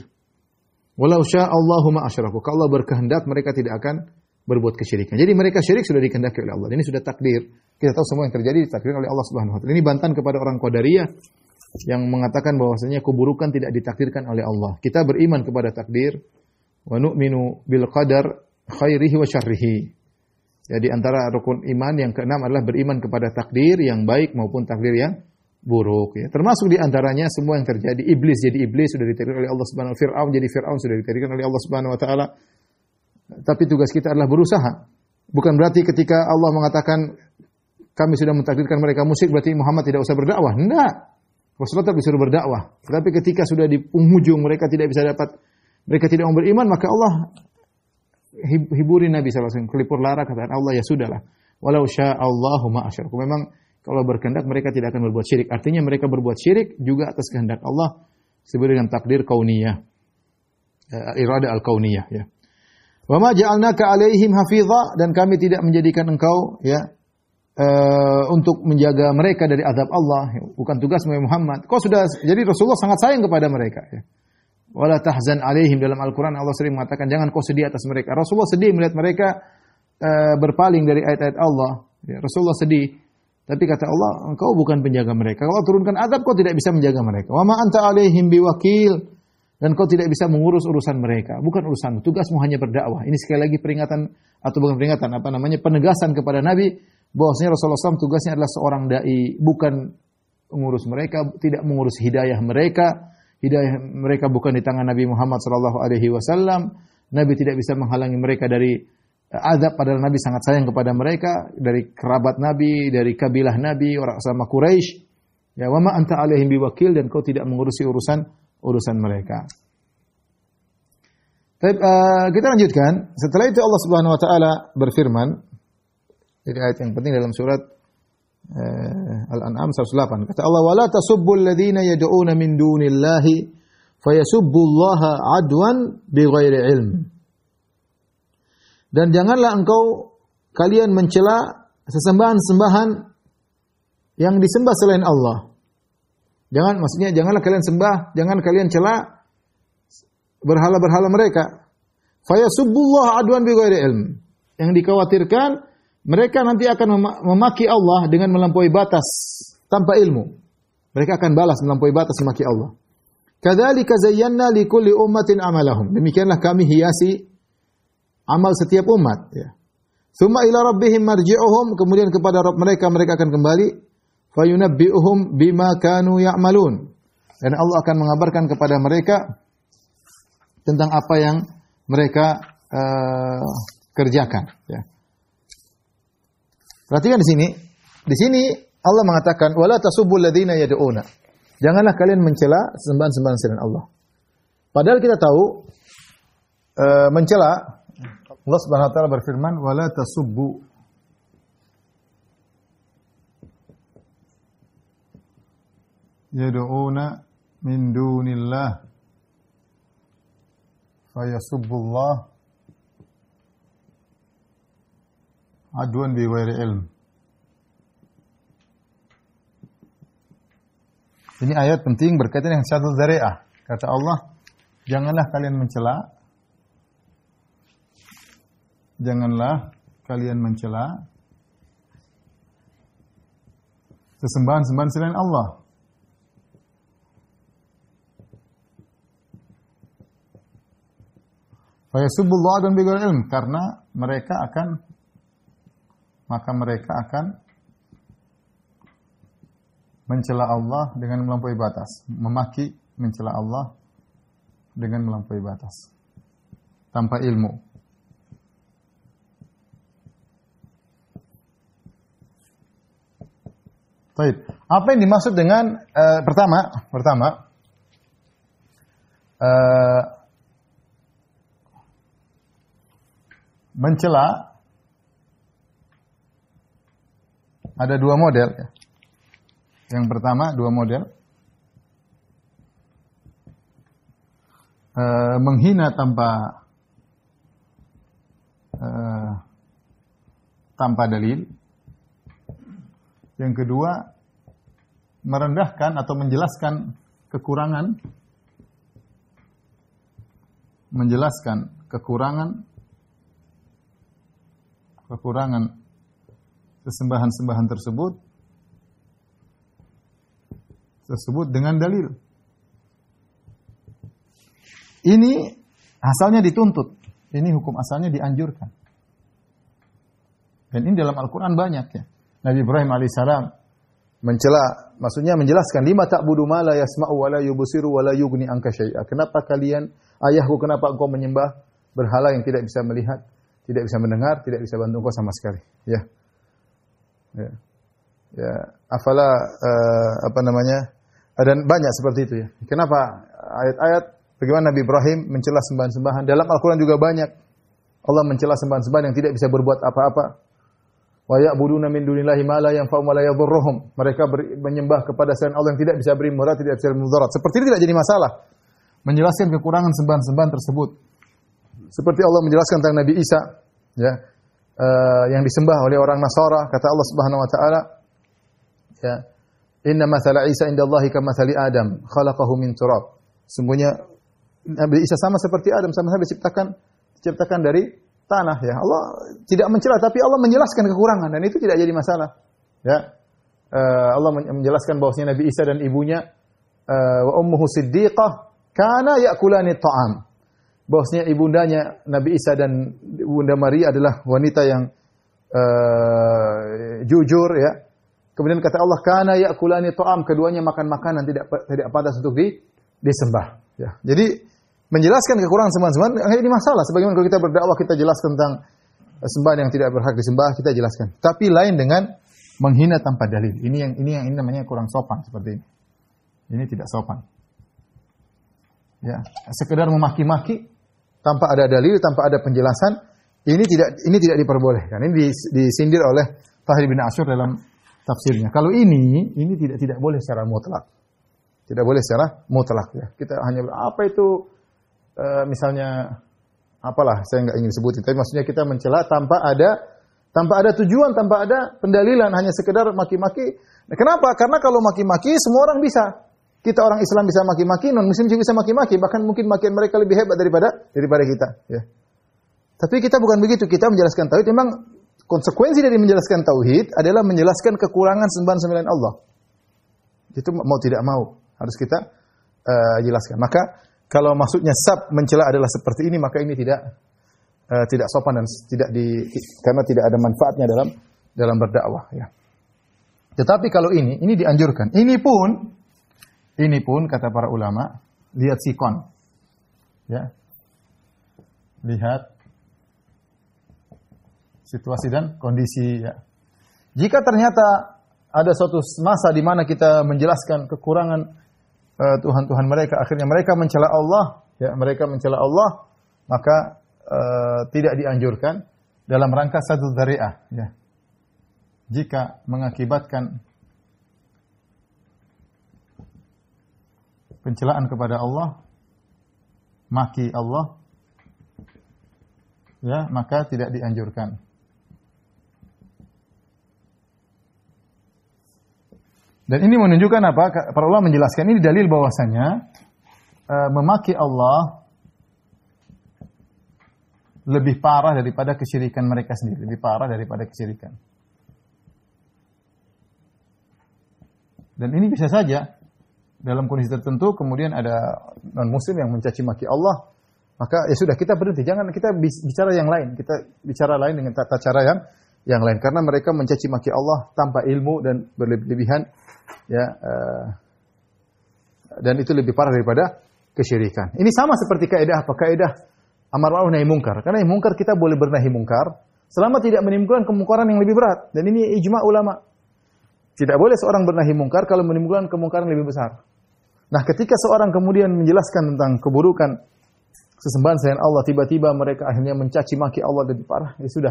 Walau sya Allahumma asyraku. Kalau Allah berkehendak mereka tidak akan berbuat kesyirikan. Jadi mereka syirik sudah dikehendaki oleh Allah. Ini sudah takdir. Kita tahu semua yang terjadi ditakdirkan oleh Allah Subhanahu wa taala. Ini bantan kepada orang Qadariyah yang mengatakan bahwasanya keburukan tidak ditakdirkan oleh Allah. Kita beriman kepada takdir wa nu'minu bil qadar khairihi wa syarrihi. Jadi antara rukun iman yang keenam adalah beriman kepada takdir yang baik maupun takdir yang buruk ya. Termasuk di antaranya semua yang terjadi iblis jadi iblis sudah diterima oleh Allah Subhanahu wa Firaun jadi Firaun sudah ditakdirkan oleh Allah Subhanahu wa taala. Tapi tugas kita adalah berusaha. Bukan berarti ketika Allah mengatakan kami sudah mentakdirkan mereka musik berarti Muhammad tidak usah berdakwah. Enggak. Rasulullah tetap disuruh berdakwah. Tetapi ketika sudah di penghujung mereka tidak bisa dapat, mereka tidak mau beriman, maka Allah hiburin Nabi SAW. Kelipur lara katakan Allah ya sudahlah. Walau sya'allahu ma'asyarku. Memang kalau berkehendak mereka tidak akan berbuat syirik. Artinya mereka berbuat syirik juga atas kehendak Allah Sebenarnya dengan takdir kauniyah. Eh, irada al-kauniyah ya. Wa ma ja'alnaka alaihim hafidha dan kami tidak menjadikan engkau ya Eh, untuk menjaga mereka dari azab Allah, bukan tugas Muhammad. kok sudah jadi Rasulullah sangat sayang kepada mereka ya. Wala tahzan alaihim dalam Al-Qur'an Allah sering mengatakan jangan kau sedih atas mereka. Rasulullah sedih melihat mereka eh, berpaling dari ayat-ayat Allah. Ya, Rasulullah sedih. Tapi kata Allah, engkau bukan penjaga mereka. Kalau turunkan azab kau tidak bisa menjaga mereka. Wa ma anta alaihim biwakil. Dan kau tidak bisa mengurus urusan mereka. Bukan urusan. Tugasmu hanya berdakwah. Ini sekali lagi peringatan, atau bukan peringatan, apa namanya, penegasan kepada Nabi bahwasanya Rasulullah SAW tugasnya adalah seorang dai, bukan mengurus mereka, tidak mengurus hidayah mereka. Hidayah mereka bukan di tangan Nabi Muhammad SAW. Nabi tidak bisa menghalangi mereka dari eh, azab padahal Nabi sangat sayang kepada mereka dari kerabat Nabi, dari kabilah Nabi, orang sama Quraisy. Ya wa ma anta alaihim biwakil dan kau tidak mengurusi urusan urusan mereka. Tapi, uh, kita lanjutkan. Setelah itu Allah Subhanahu wa taala berfirman, jadi ayat yang penting dalam surat uh, Al-An'am 108. Kata Allah, "Wala tasubbul ladzina yad'una min dunillahi fayasubbullaha 'adwan bighairi ilm." Dan janganlah engkau kalian mencela sesembahan-sembahan yang disembah selain Allah. Jangan maksudnya janganlah kalian sembah, jangan kalian cela berhala-berhala mereka. Fayasubbullah adwan bighairi ilm. Yang dikhawatirkan mereka nanti akan memaki Allah dengan melampaui batas tanpa ilmu. Mereka akan balas melampaui batas memaki Allah. Kadzalika zayyana likulli ummatin amalahum. Demikianlah kami hiasi amal setiap umat ya. Summa ila rabbihim marji'uhum kemudian kepada Rabb mereka mereka akan kembali fayunabbi'uhum bima kanu ya'malun. Dan Allah akan mengabarkan kepada mereka tentang apa yang mereka uh, kerjakan ya. Perhatikan di sini. Di sini Allah mengatakan wala tasubbul ladzina yad'una. Janganlah kalian mencela sembahan-sembahan selain Allah. Padahal kita tahu e, mencela Allah Subhanahu wa taala berfirman wala tasubbu yad'una min dunillah fayasubbullah عدوا بغير Ini ayat penting berkaitan dengan satu zariah. Kata Allah, janganlah kalian mencela janganlah kalian mencela sesembahan-sembahan selain Allah. Fayasubbullah dan ilm karena mereka akan maka mereka akan mencela Allah dengan melampaui batas, memaki, mencela Allah dengan melampaui batas tanpa ilmu. Baik, apa yang dimaksud dengan uh, pertama, pertama uh, mencela Ada dua model ya. Yang pertama dua model. E, menghina tanpa e, tanpa dalil. Yang kedua merendahkan atau menjelaskan kekurangan menjelaskan kekurangan kekurangan sesembahan sembahan tersebut tersebut dengan dalil. Ini asalnya dituntut, ini hukum asalnya dianjurkan. Dan ini dalam Al-Qur'an banyak ya. Nabi Ibrahim alaihissalam mencela, maksudnya menjelaskan lima tak budu mala yasma'u wala la wala wa la yugni angka syai'a. Kenapa kalian ayahku kenapa engkau menyembah berhala yang tidak bisa melihat, tidak bisa mendengar, tidak bisa bantu engkau sama sekali? Ya. Ya. ya. Afala uh, apa namanya? Ada banyak seperti itu ya. Kenapa ayat-ayat bagaimana Nabi Ibrahim mencela sembahan-sembahan? Dalam Al-Qur'an juga banyak Allah mencela sembahan-sembahan yang tidak bisa berbuat apa-apa. Wa ya'buduna min dunillahi ma la yanfa'u wa la yadhurruhum. Mereka menyembah kepada selain Allah yang tidak bisa beri mudarat, tidak bisa mudarat. Seperti itu tidak jadi masalah. Menjelaskan kekurangan sembahan-sembahan tersebut. Seperti Allah menjelaskan tentang Nabi Isa, ya uh, yang disembah oleh orang Nasara kata Allah Subhanahu wa taala ya inna mathala Isa indallahi kamathali Adam khalaqahu min turab sungguhnya Nabi Isa sama seperti Adam sama-sama diciptakan diciptakan dari tanah ya Allah tidak mencela tapi Allah menjelaskan kekurangan dan itu tidak jadi masalah ya uh, Allah menjelaskan bahwasanya Nabi Isa dan ibunya uh, wa ummuhu siddiqah kana yakulani ta'am bahwasanya ibundanya Nabi Isa dan Bunda Maria adalah wanita yang uh, jujur ya. Kemudian kata Allah kana yakulani ta'am keduanya makan makanan tidak tidak pantas untuk di, disembah ya. Jadi menjelaskan kekurangan sembahan-sembahan nah, ini masalah sebagaimana kalau kita berdakwah kita jelas tentang eh, sembahan yang tidak berhak disembah kita jelaskan. Tapi lain dengan menghina tanpa dalil. Ini yang ini yang ini namanya kurang sopan seperti ini. Ini tidak sopan. Ya, sekedar memaki-maki tanpa ada dalil, tanpa ada penjelasan, ini tidak ini tidak diperbolehkan. Ini disindir oleh Fahri bin Asyur dalam tafsirnya. Kalau ini ini tidak tidak boleh secara mutlak. Tidak boleh secara mutlak ya. Kita hanya apa itu e, misalnya apalah saya nggak ingin sebutin, tapi maksudnya kita mencela tanpa ada tanpa ada tujuan, tanpa ada pendalilan, hanya sekedar maki-maki. Nah, kenapa? Karena kalau maki-maki semua orang bisa. Kita orang Islam bisa maki-maki, non muslim juga bisa maki-maki, bahkan mungkin makian mereka lebih hebat daripada daripada kita, ya. Tapi kita bukan begitu, kita menjelaskan tauhid memang konsekuensi dari menjelaskan tauhid adalah menjelaskan kekurangan sembahan sembilan Allah. Itu mau tidak mau harus kita uh, jelaskan. Maka kalau maksudnya sab mencela adalah seperti ini, maka ini tidak uh, tidak sopan dan tidak di karena tidak ada manfaatnya dalam dalam berdakwah ya. Tetapi kalau ini ini dianjurkan. Ini pun ini pun kata para ulama, lihat sikon. Ya. Lihat situasi dan kondisi ya. Jika ternyata ada suatu masa di mana kita menjelaskan kekurangan e, Tuhan-Tuhan uh, mereka, akhirnya mereka mencela Allah, ya mereka mencela Allah, maka uh, tidak dianjurkan dalam rangka satu dariah, ya. Jika mengakibatkan pencelaan kepada Allah, maki Allah, ya maka tidak dianjurkan. Dan ini menunjukkan apa? Para ulama menjelaskan ini dalil bahwasanya e, memaki Allah lebih parah daripada kesyirikan mereka sendiri, lebih parah daripada kesyirikan. Dan ini bisa saja dalam kondisi tertentu kemudian ada non muslim yang mencaci maki Allah maka ya sudah kita berhenti jangan kita bicara yang lain kita bicara lain dengan tata cara yang yang lain karena mereka mencaci maki Allah tanpa ilmu dan berlebihan ya uh, dan itu lebih parah daripada kesyirikan ini sama seperti kaidah apa kaidah amar ma'ruf nahi mungkar karena yang mungkar kita boleh bernahi mungkar selama tidak menimbulkan kemungkaran yang lebih berat dan ini ijma ulama tidak boleh seorang bernahi mungkar kalau menimbulkan kemungkaran lebih besar. Nah, ketika seorang kemudian menjelaskan tentang keburukan sesembahan selain Allah, tiba-tiba mereka akhirnya mencaci maki Allah lebih parah, ya sudah.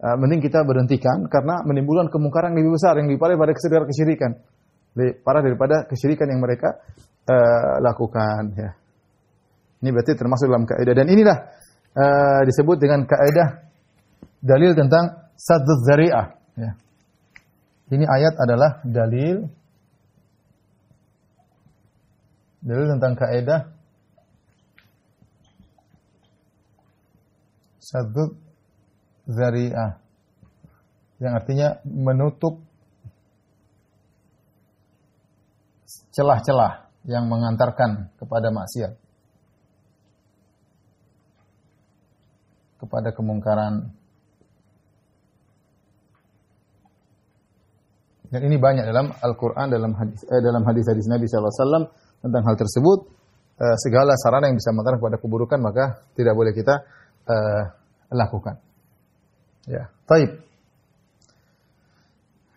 Eh, mending kita berhentikan karena menimbulkan kemungkaran lebih besar yang lebih parah daripada kesyirikan. Lebih parah daripada kesyirikan yang mereka e, lakukan ya. Ini berarti termasuk dalam kaidah dan inilah e, disebut dengan kaedah dalil tentang sadzul zari'ah ya. Ini ayat adalah dalil dalil tentang kaidah sadud zari'ah yang artinya menutup celah-celah yang mengantarkan kepada maksiat kepada kemungkaran Dan ini banyak dalam Al-Qur'an dalam hadis eh, dalam hadis-hadis Nabi SAW tentang hal tersebut eh, segala sarana yang bisa mengarah kepada keburukan maka tidak boleh kita eh, lakukan. Ya, taib.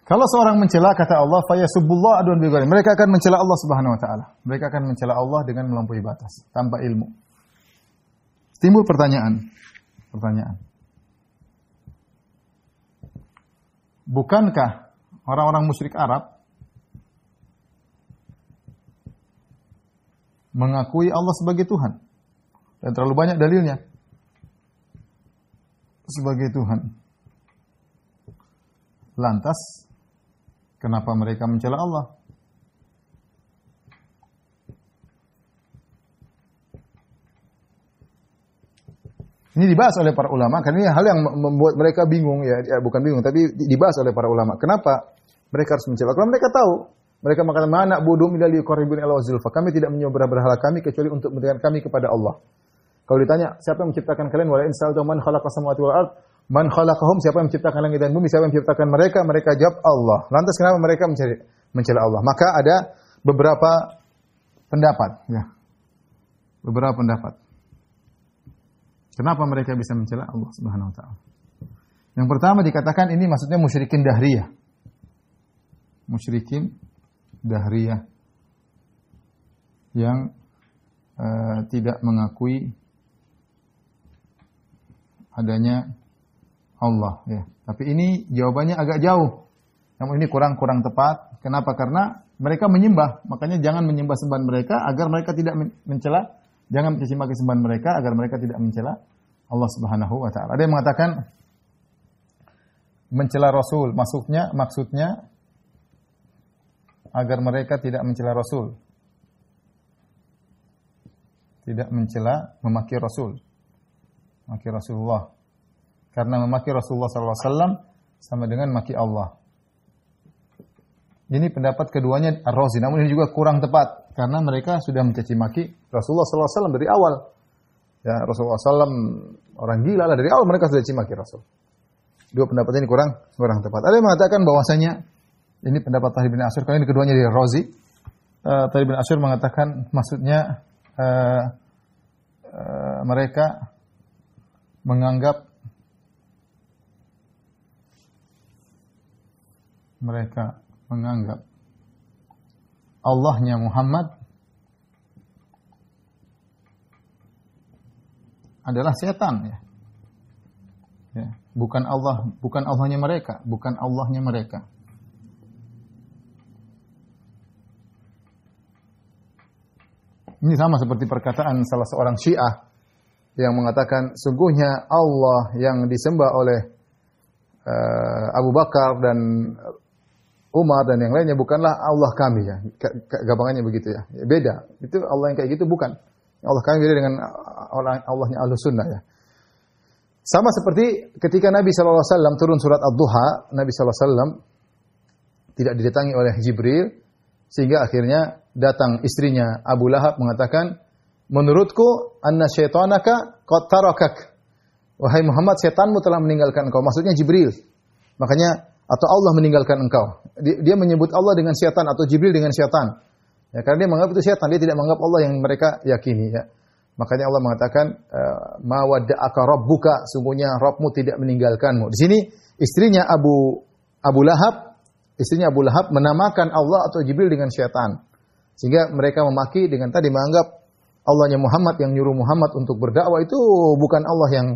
Kalau seorang mencela kata Allah, faya subullah aduan bighairi. Mereka akan mencela Allah Subhanahu wa taala. Mereka akan mencela Allah dengan melampaui batas, tanpa ilmu. Timbul pertanyaan. Pertanyaan. Bukankah orang-orang musyrik Arab mengakui Allah sebagai Tuhan. Dan terlalu banyak dalilnya sebagai Tuhan. Lantas, kenapa mereka mencela Allah? Ini dibahas oleh para ulama karena ini hal yang membuat mereka bingung ya, ya bukan bingung tapi dibahas oleh para ulama. Kenapa mereka harus mencela? Kalau mereka tahu, mereka mengatakan mana bodoh ila liqarribun ala zulfa. Kami tidak menyembah berhala kami kecuali untuk memberikan kami kepada Allah. Kalau ditanya siapa yang menciptakan kalian wala insal man khalaqa samawati wal ard man khalaqahum siapa yang menciptakan langit dan bumi siapa yang menciptakan mereka mereka jawab Allah. Lantas kenapa mereka mencari mencela Allah? Maka ada beberapa pendapat ya. Beberapa pendapat. Kenapa mereka bisa mencela Allah Subhanahu wa taala? Yang pertama dikatakan ini maksudnya musyrikin dahriyah. Musyrikin dahriyah yang uh, tidak mengakui adanya Allah ya. Tapi ini jawabannya agak jauh. Namun ini kurang-kurang tepat. Kenapa? Karena mereka menyembah, makanya jangan menyembah sembahan mereka agar mereka tidak mencela Jangan mencaci maki sembahan mereka agar mereka tidak mencela Allah Subhanahu wa taala. Ada yang mengatakan mencela Rasul, maksudnya maksudnya agar mereka tidak mencela Rasul. Tidak mencela memaki Rasul. Maki Rasulullah. Karena memaki Rasulullah wasallam sama dengan maki Allah. Ini pendapat keduanya Ar-Razi, namun ini juga kurang tepat karena mereka sudah mencaci maki Rasulullah SAW dari awal. Ya, Rasulullah SAW orang gila lah dari awal mereka sudah cimaki maki Rasul. Dua pendapat ini kurang kurang tepat. Ada yang mengatakan bahwasanya ini pendapat Tahir bin Asyur karena ini keduanya dari Razi. Uh, eh, Tahir bin Asyur mengatakan maksudnya uh, uh, mereka menganggap mereka menganggap Allahnya Muhammad adalah setan ya. ya. Bukan Allah, bukan Allahnya mereka, bukan Allahnya mereka. Ini sama seperti perkataan salah seorang Syiah yang mengatakan sungguhnya Allah yang disembah oleh uh, Abu Bakar dan Umar dan yang lainnya bukanlah Allah kami ya. Gabangannya begitu ya. ya. Beda. Itu Allah yang kayak gitu bukan. Allah kami beda dengan Allah Allahnya Allah Sunnah ya. Sama seperti ketika Nabi SAW turun surat Al duha Nabi SAW tidak didatangi oleh Jibril, sehingga akhirnya datang istrinya Abu Lahab mengatakan, Menurutku, anna syaitanaka qad tarakak. Wahai Muhammad, setanmu telah meninggalkan kau. Maksudnya Jibril. Makanya atau Allah meninggalkan engkau. Dia menyebut Allah dengan syaitan atau Jibril dengan syaitan. Ya, karena dia menganggap itu syaitan, dia tidak menganggap Allah yang mereka yakini. Ya. Makanya Allah mengatakan, eh, ma Rob rabbuka, sungguhnya Rabbmu tidak meninggalkanmu. Di sini istrinya Abu Abu Lahab, istrinya Abu Lahab menamakan Allah atau Jibril dengan syaitan. Sehingga mereka memaki dengan tadi menganggap Allahnya Muhammad yang nyuruh Muhammad untuk berdakwah itu bukan Allah yang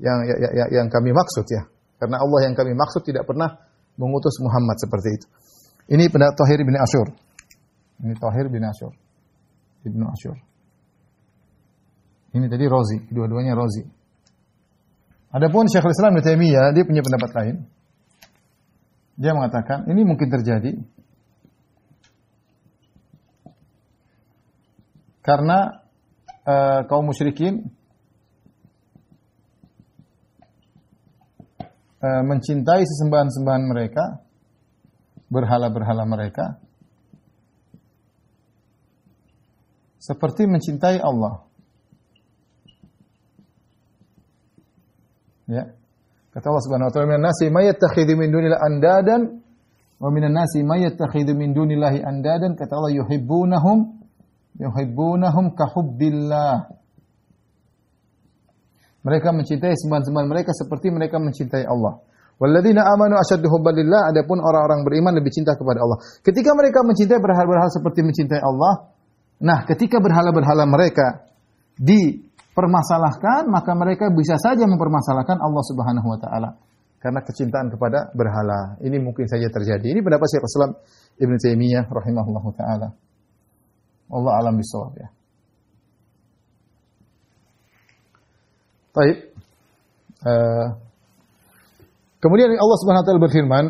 yang yang, yang kami maksud ya. Karena Allah yang kami maksud tidak pernah mengutus Muhammad seperti itu. Ini pendapat Tahir bin Asyur. Ini Tahir bin Asyur. Ibn Asyur. Ini tadi Rozi, dua-duanya Rozi. Adapun Syekhul Islam di Taimiyah dia punya pendapat lain. Dia mengatakan ini mungkin terjadi karena uh, kaum musyrikin E, mencintai sesembahan-sembahan mereka, berhala-berhala mereka, seperti mencintai Allah. Ya. Kata Allah Subhanahu wa taala, "Minan nasi may yattakhidhu min dunillahi andadan wa minan nasi may yattakhidhu min dunillahi andadan." Kata Allah, "Yuhibbunahum yuhibbunahum ka hubbillah." Mereka mencintai sembahan-sembahan mereka seperti mereka mencintai Allah. Walladzina amanu asyaddu hubban lillah, adapun orang-orang beriman lebih cinta kepada Allah. Ketika mereka mencintai berhala-berhala seperti mencintai Allah, nah ketika berhala-berhala mereka dipermasalahkan, maka mereka bisa saja mempermasalahkan Allah Subhanahu wa taala. Karena kecintaan kepada berhala. Ini mungkin saja terjadi. Ini pendapat Syekh Islam Ibn Taimiyah rahimahullahu taala. Allah alam bisawab ya. Baik. Uh, kemudian Allah Subhanahu wa taala berfirman,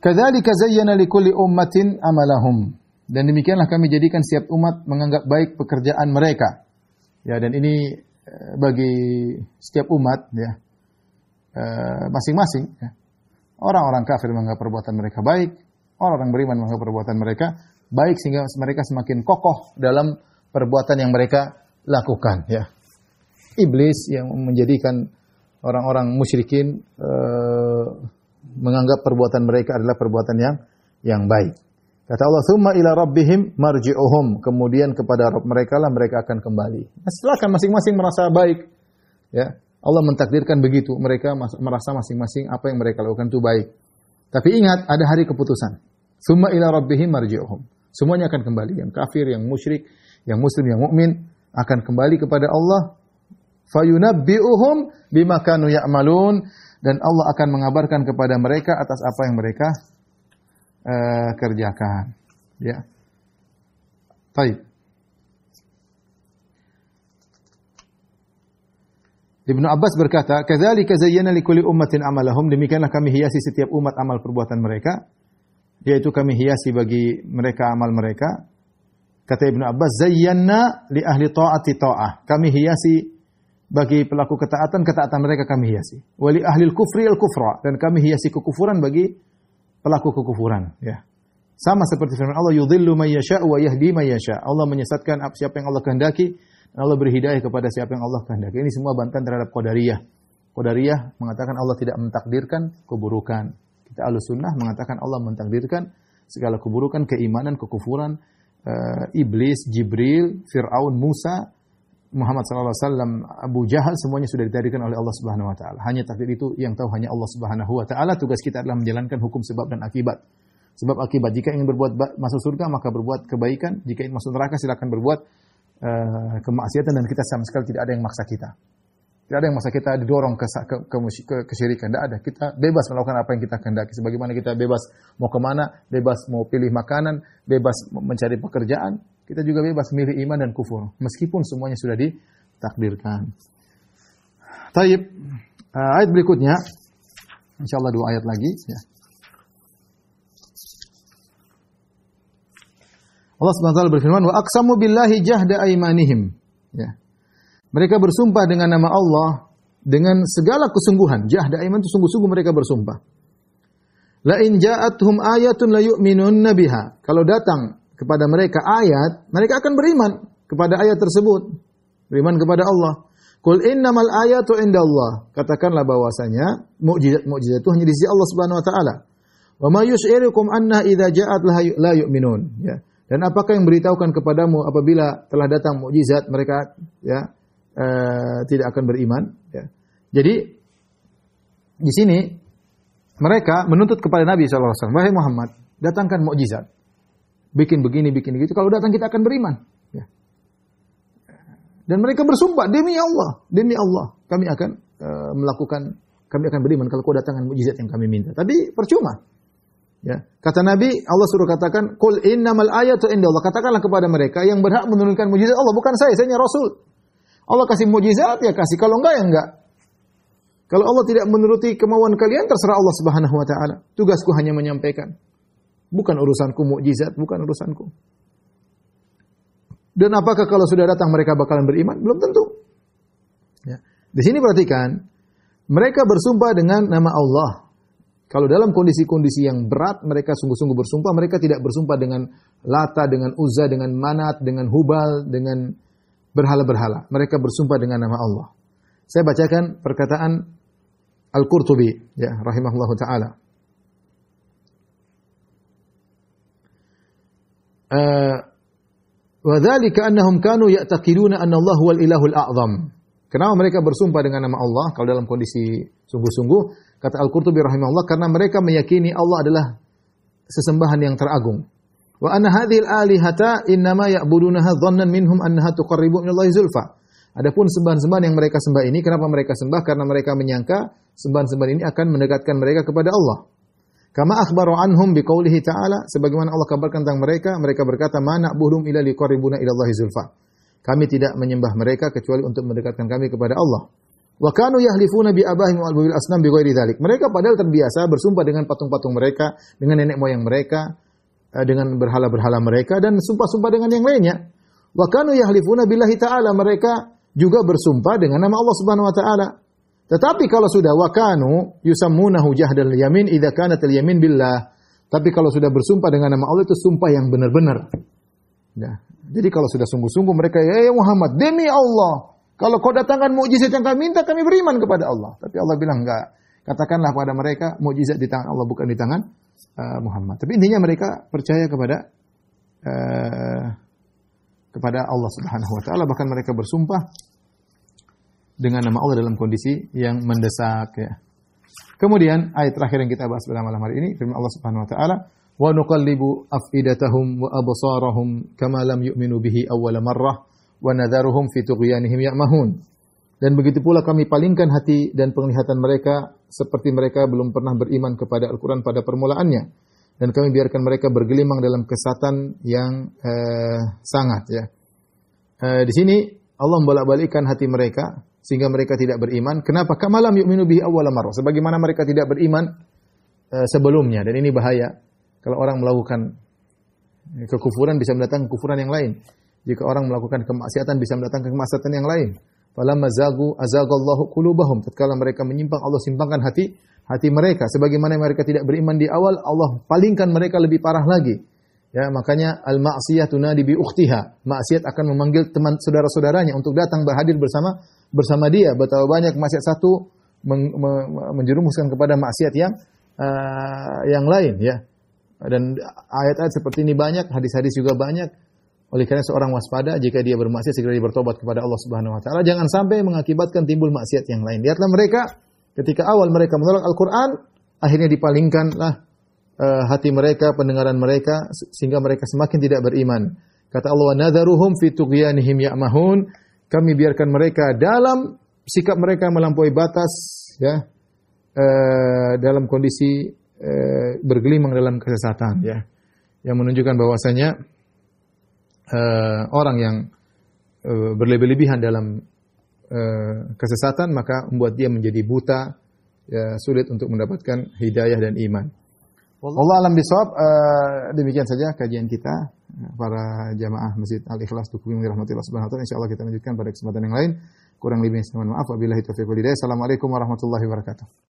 "Kadzalika zayyana likulli ummatin amalahum." Dan demikianlah kami jadikan setiap umat menganggap baik pekerjaan mereka. Ya, dan ini eh, bagi setiap umat ya. Eh, masing-masing uh, Orang-orang kafir menganggap perbuatan mereka baik, orang-orang beriman menganggap perbuatan mereka baik sehingga mereka semakin kokoh dalam perbuatan yang mereka lakukan ya iblis yang menjadikan orang-orang musyrikin e, menganggap perbuatan mereka adalah perbuatan yang yang baik. Kata Allah, "Tsumma ila rabbihim marji'uhum." Kemudian kepada Rabb mereka lah mereka akan kembali. Nah, silakan masing-masing merasa baik. Ya. Allah mentakdirkan begitu, mereka merasa masing-masing apa yang mereka lakukan itu baik. Tapi ingat, ada hari keputusan. "Tsumma ila rabbihim marji'uhum." Semuanya akan kembali, yang kafir, yang musyrik, yang muslim, yang mukmin akan kembali kepada Allah fayunabbi'uhum bima kanu ya'malun dan Allah akan mengabarkan kepada mereka atas apa yang mereka uh, kerjakan. Ya. Baik. Ibnu Abbas berkata, "Kadzalika zayyana likulli ummatin amalahum." Demikianlah kami hiasi setiap umat amal perbuatan mereka, yaitu kami hiasi bagi mereka amal mereka. Kata Ibnu Abbas, "Zayyana li ahli ta'ati ta'ah." Kami hiasi bagi pelaku ketaatan, ketaatan mereka kami hiasi. Wali ahli kufri al kufra dan kami hiasi kekufuran bagi pelaku kekufuran. Ya. Sama seperti firman Allah, yudhillu may yasha'u wa yahdi may yasha. Allah menyesatkan siapa yang Allah kehendaki dan Allah berhidayah kepada siapa yang Allah kehendaki. Ini semua bantahan terhadap Qadariyah. Qadariyah mengatakan Allah tidak mentakdirkan keburukan. Kita sunnah mengatakan Allah mentakdirkan segala keburukan, keimanan, kekufuran, uh, iblis, Jibril, Firaun, Musa Muhammad sallallahu alaihi wasallam, Abu Jahal semuanya sudah ditakdirkan oleh Allah Subhanahu wa taala. Hanya takdir itu yang tahu hanya Allah Subhanahu wa taala. Tugas kita adalah menjalankan hukum sebab dan akibat. Sebab akibat jika ingin berbuat masuk surga maka berbuat kebaikan, jika ingin masuk neraka silakan berbuat uh, kemaksiatan dan kita sama sekali tidak ada yang maksa kita. Tidak ada yang maksa kita didorong ke, ke, ke, ke kesyirikan. Tidak ada. Kita bebas melakukan apa yang kita kehendaki. Sebagaimana kita bebas mau kemana, bebas mau pilih makanan, bebas mencari pekerjaan, kita juga bebas milih iman dan kufur meskipun semuanya sudah ditakdirkan. Taib eh, ayat berikutnya insya Allah dua ayat lagi ya. Allah Subhanahu wa taala berfirman wa aksamu billahi jahda aimanihim ya. Mereka bersumpah dengan nama Allah dengan segala kesungguhan. Jahda aiman itu sungguh-sungguh mereka bersumpah. La in ja'athum ayatun la yu'minun nabiha. Kalau datang kepada mereka ayat, mereka akan beriman kepada ayat tersebut. Beriman kepada Allah. Kul innamal ayatu Allah. Katakanlah bahwasanya mukjizat-mukjizat itu hanya di sisi Allah Subhanahu wa taala. Wa ma yus'irukum anna idza ja'at la yu'minun. Ya. Dan apakah yang beritahukan kepadamu apabila telah datang mukjizat mereka ya uh, tidak akan beriman ya. Jadi di sini mereka menuntut kepada Nabi sallallahu alaihi wasallam, "Wahai Muhammad, datangkan mukjizat." bikin begini, bikin gitu. Kalau datang kita akan beriman. Ya. Dan mereka bersumpah demi Allah, demi Allah kami akan uh, melakukan, kami akan beriman kalau kau datangkan mujizat yang kami minta. Tapi percuma. Ya. Kata Nabi, Allah suruh katakan, Qul innamal ayatu inda Allah. Katakanlah kepada mereka yang berhak menurunkan mujizat Allah. Bukan saya, saya hanya Rasul. Allah kasih mujizat, ya kasih. Kalau enggak, ya enggak. Kalau Allah tidak menuruti kemauan kalian, terserah Allah subhanahu wa ta'ala. Tugasku hanya menyampaikan. Bukan urusanku mukjizat, bukan urusanku. Dan apakah kalau sudah datang mereka bakalan beriman? Belum tentu. Ya. Di sini perhatikan, mereka bersumpah dengan nama Allah. Kalau dalam kondisi-kondisi yang berat mereka sungguh-sungguh bersumpah, mereka tidak bersumpah dengan Lata, dengan Uzza, dengan Manat, dengan Hubal, dengan berhala-berhala. Mereka bersumpah dengan nama Allah. Saya bacakan perkataan Al-Qurtubi ya rahimahullahu taala. Eh, wa dzalika annahum kanu ya'taqiduna anna Allah huwal ilahul a'zam. Kenapa mereka bersumpah dengan nama Allah kalau dalam kondisi sungguh-sungguh? Kata Al-Qurtubi rahimahullah karena mereka meyakini Allah adalah sesembahan yang teragung. Wa anna hadhil alihata innama ya'budunaha dhannan minhum annaha tuqarribu minallahi zulfa. Adapun sembahan-sembahan yang mereka sembah ini, kenapa mereka sembah? Karena mereka menyangka sembahan-sembahan ini akan mendekatkan mereka kepada Allah. Kama akhbaru anhum biqaulihi ta'ala sebagaimana Allah kabarkan tentang mereka mereka berkata mana buhum ila liqribuna ila Allahi zulfa. Kami tidak menyembah mereka kecuali untuk mendekatkan kami kepada Allah. Wa kanu yahlifuna bi abahim wal bil asnam bi ghairi dzalik. Mereka padahal terbiasa bersumpah dengan patung-patung mereka, dengan nenek moyang mereka, eh, dengan berhala-berhala mereka dan sumpah-sumpah dengan yang lainnya. Wa kanu yahlifuna billahi ta'ala mereka juga bersumpah dengan nama Allah Subhanahu wa taala. Tetapi kalau sudah wakanu hujah dan yamin idza kanat yamin billah. Tapi kalau sudah bersumpah dengan nama Allah itu sumpah yang benar-benar. Ya. jadi kalau sudah sungguh-sungguh mereka ya hey Muhammad demi Allah, kalau kau datangkan mukjizat yang kami minta kami beriman kepada Allah. Tapi Allah bilang enggak. Katakanlah kepada mereka mukjizat di tangan Allah bukan di tangan uh, Muhammad. Tapi intinya mereka percaya kepada uh, kepada Allah Subhanahu wa taala bahkan mereka bersumpah dengan nama Allah dalam kondisi yang mendesak ya. Kemudian ayat terakhir yang kita bahas pada malam hari ini firman Allah Subhanahu wa taala wa nuqallibu afidatahum wa absarahum kama lam yu'minu bihi awwal marrah wa nadharuhum fi tughyanihim ya'mahun. Dan begitu pula kami palingkan hati dan penglihatan mereka seperti mereka belum pernah beriman kepada Al-Qur'an pada permulaannya dan kami biarkan mereka bergelimang dalam kesatan yang eh, sangat ya. Eh, di sini Allah membolak-balikkan hati mereka sehingga mereka tidak beriman. Kenapa? Kamalam yu'minu bihi awwala marrah. Sebagaimana mereka tidak beriman eh, sebelumnya dan ini bahaya kalau orang melakukan eh, kekufuran bisa mendatangkan kekufuran yang lain. Jika orang melakukan kemaksiatan bisa mendatangkan kemaksiatan yang lain. Fala mazagu azagallahu qulubahum. Tatkala mereka menyimpang Allah simpangkan hati hati mereka sebagaimana mereka tidak beriman di awal Allah palingkan mereka lebih parah lagi. Ya, makanya al ma'siyah tunadi bi ukhtiha. Maksiat akan memanggil teman saudara-saudaranya untuk datang berhadir bersama bersama dia. Betapa banyak maksiat satu men, me, menjerumuskan kepada maksiat yang uh, yang lain ya. Dan ayat-ayat seperti ini banyak, hadis-hadis juga banyak. Oleh karena seorang waspada jika dia bermaksiat segera dia bertobat kepada Allah Subhanahu wa taala jangan sampai mengakibatkan timbul maksiat yang lain. Lihatlah mereka ketika awal mereka menolak Al-Qur'an akhirnya dipalingkanlah uh, hati mereka, pendengaran mereka sehingga mereka semakin tidak beriman. Kata Allah, "Wa fi tughyanihim ya'mahun." Kami biarkan mereka dalam sikap mereka melampaui batas ya. Uh, dalam kondisi uh, bergelimang dalam kesesatan ya. Yang menunjukkan bahwasanya uh, orang yang uh, berlebih-lebihan dalam uh, kesesatan maka membuat dia menjadi buta ya, sulit untuk mendapatkan hidayah dan iman. Allah alam bisawab, uh, demikian saja kajian kita para jamaah Masjid Al Ikhlas Tukumi rahmatullah subhanahu wa taala. Insyaallah kita lanjutkan pada kesempatan yang lain. Kurang lebih. saya maaf. Wabillahi taufiq wal Assalamualaikum warahmatullahi wabarakatuh.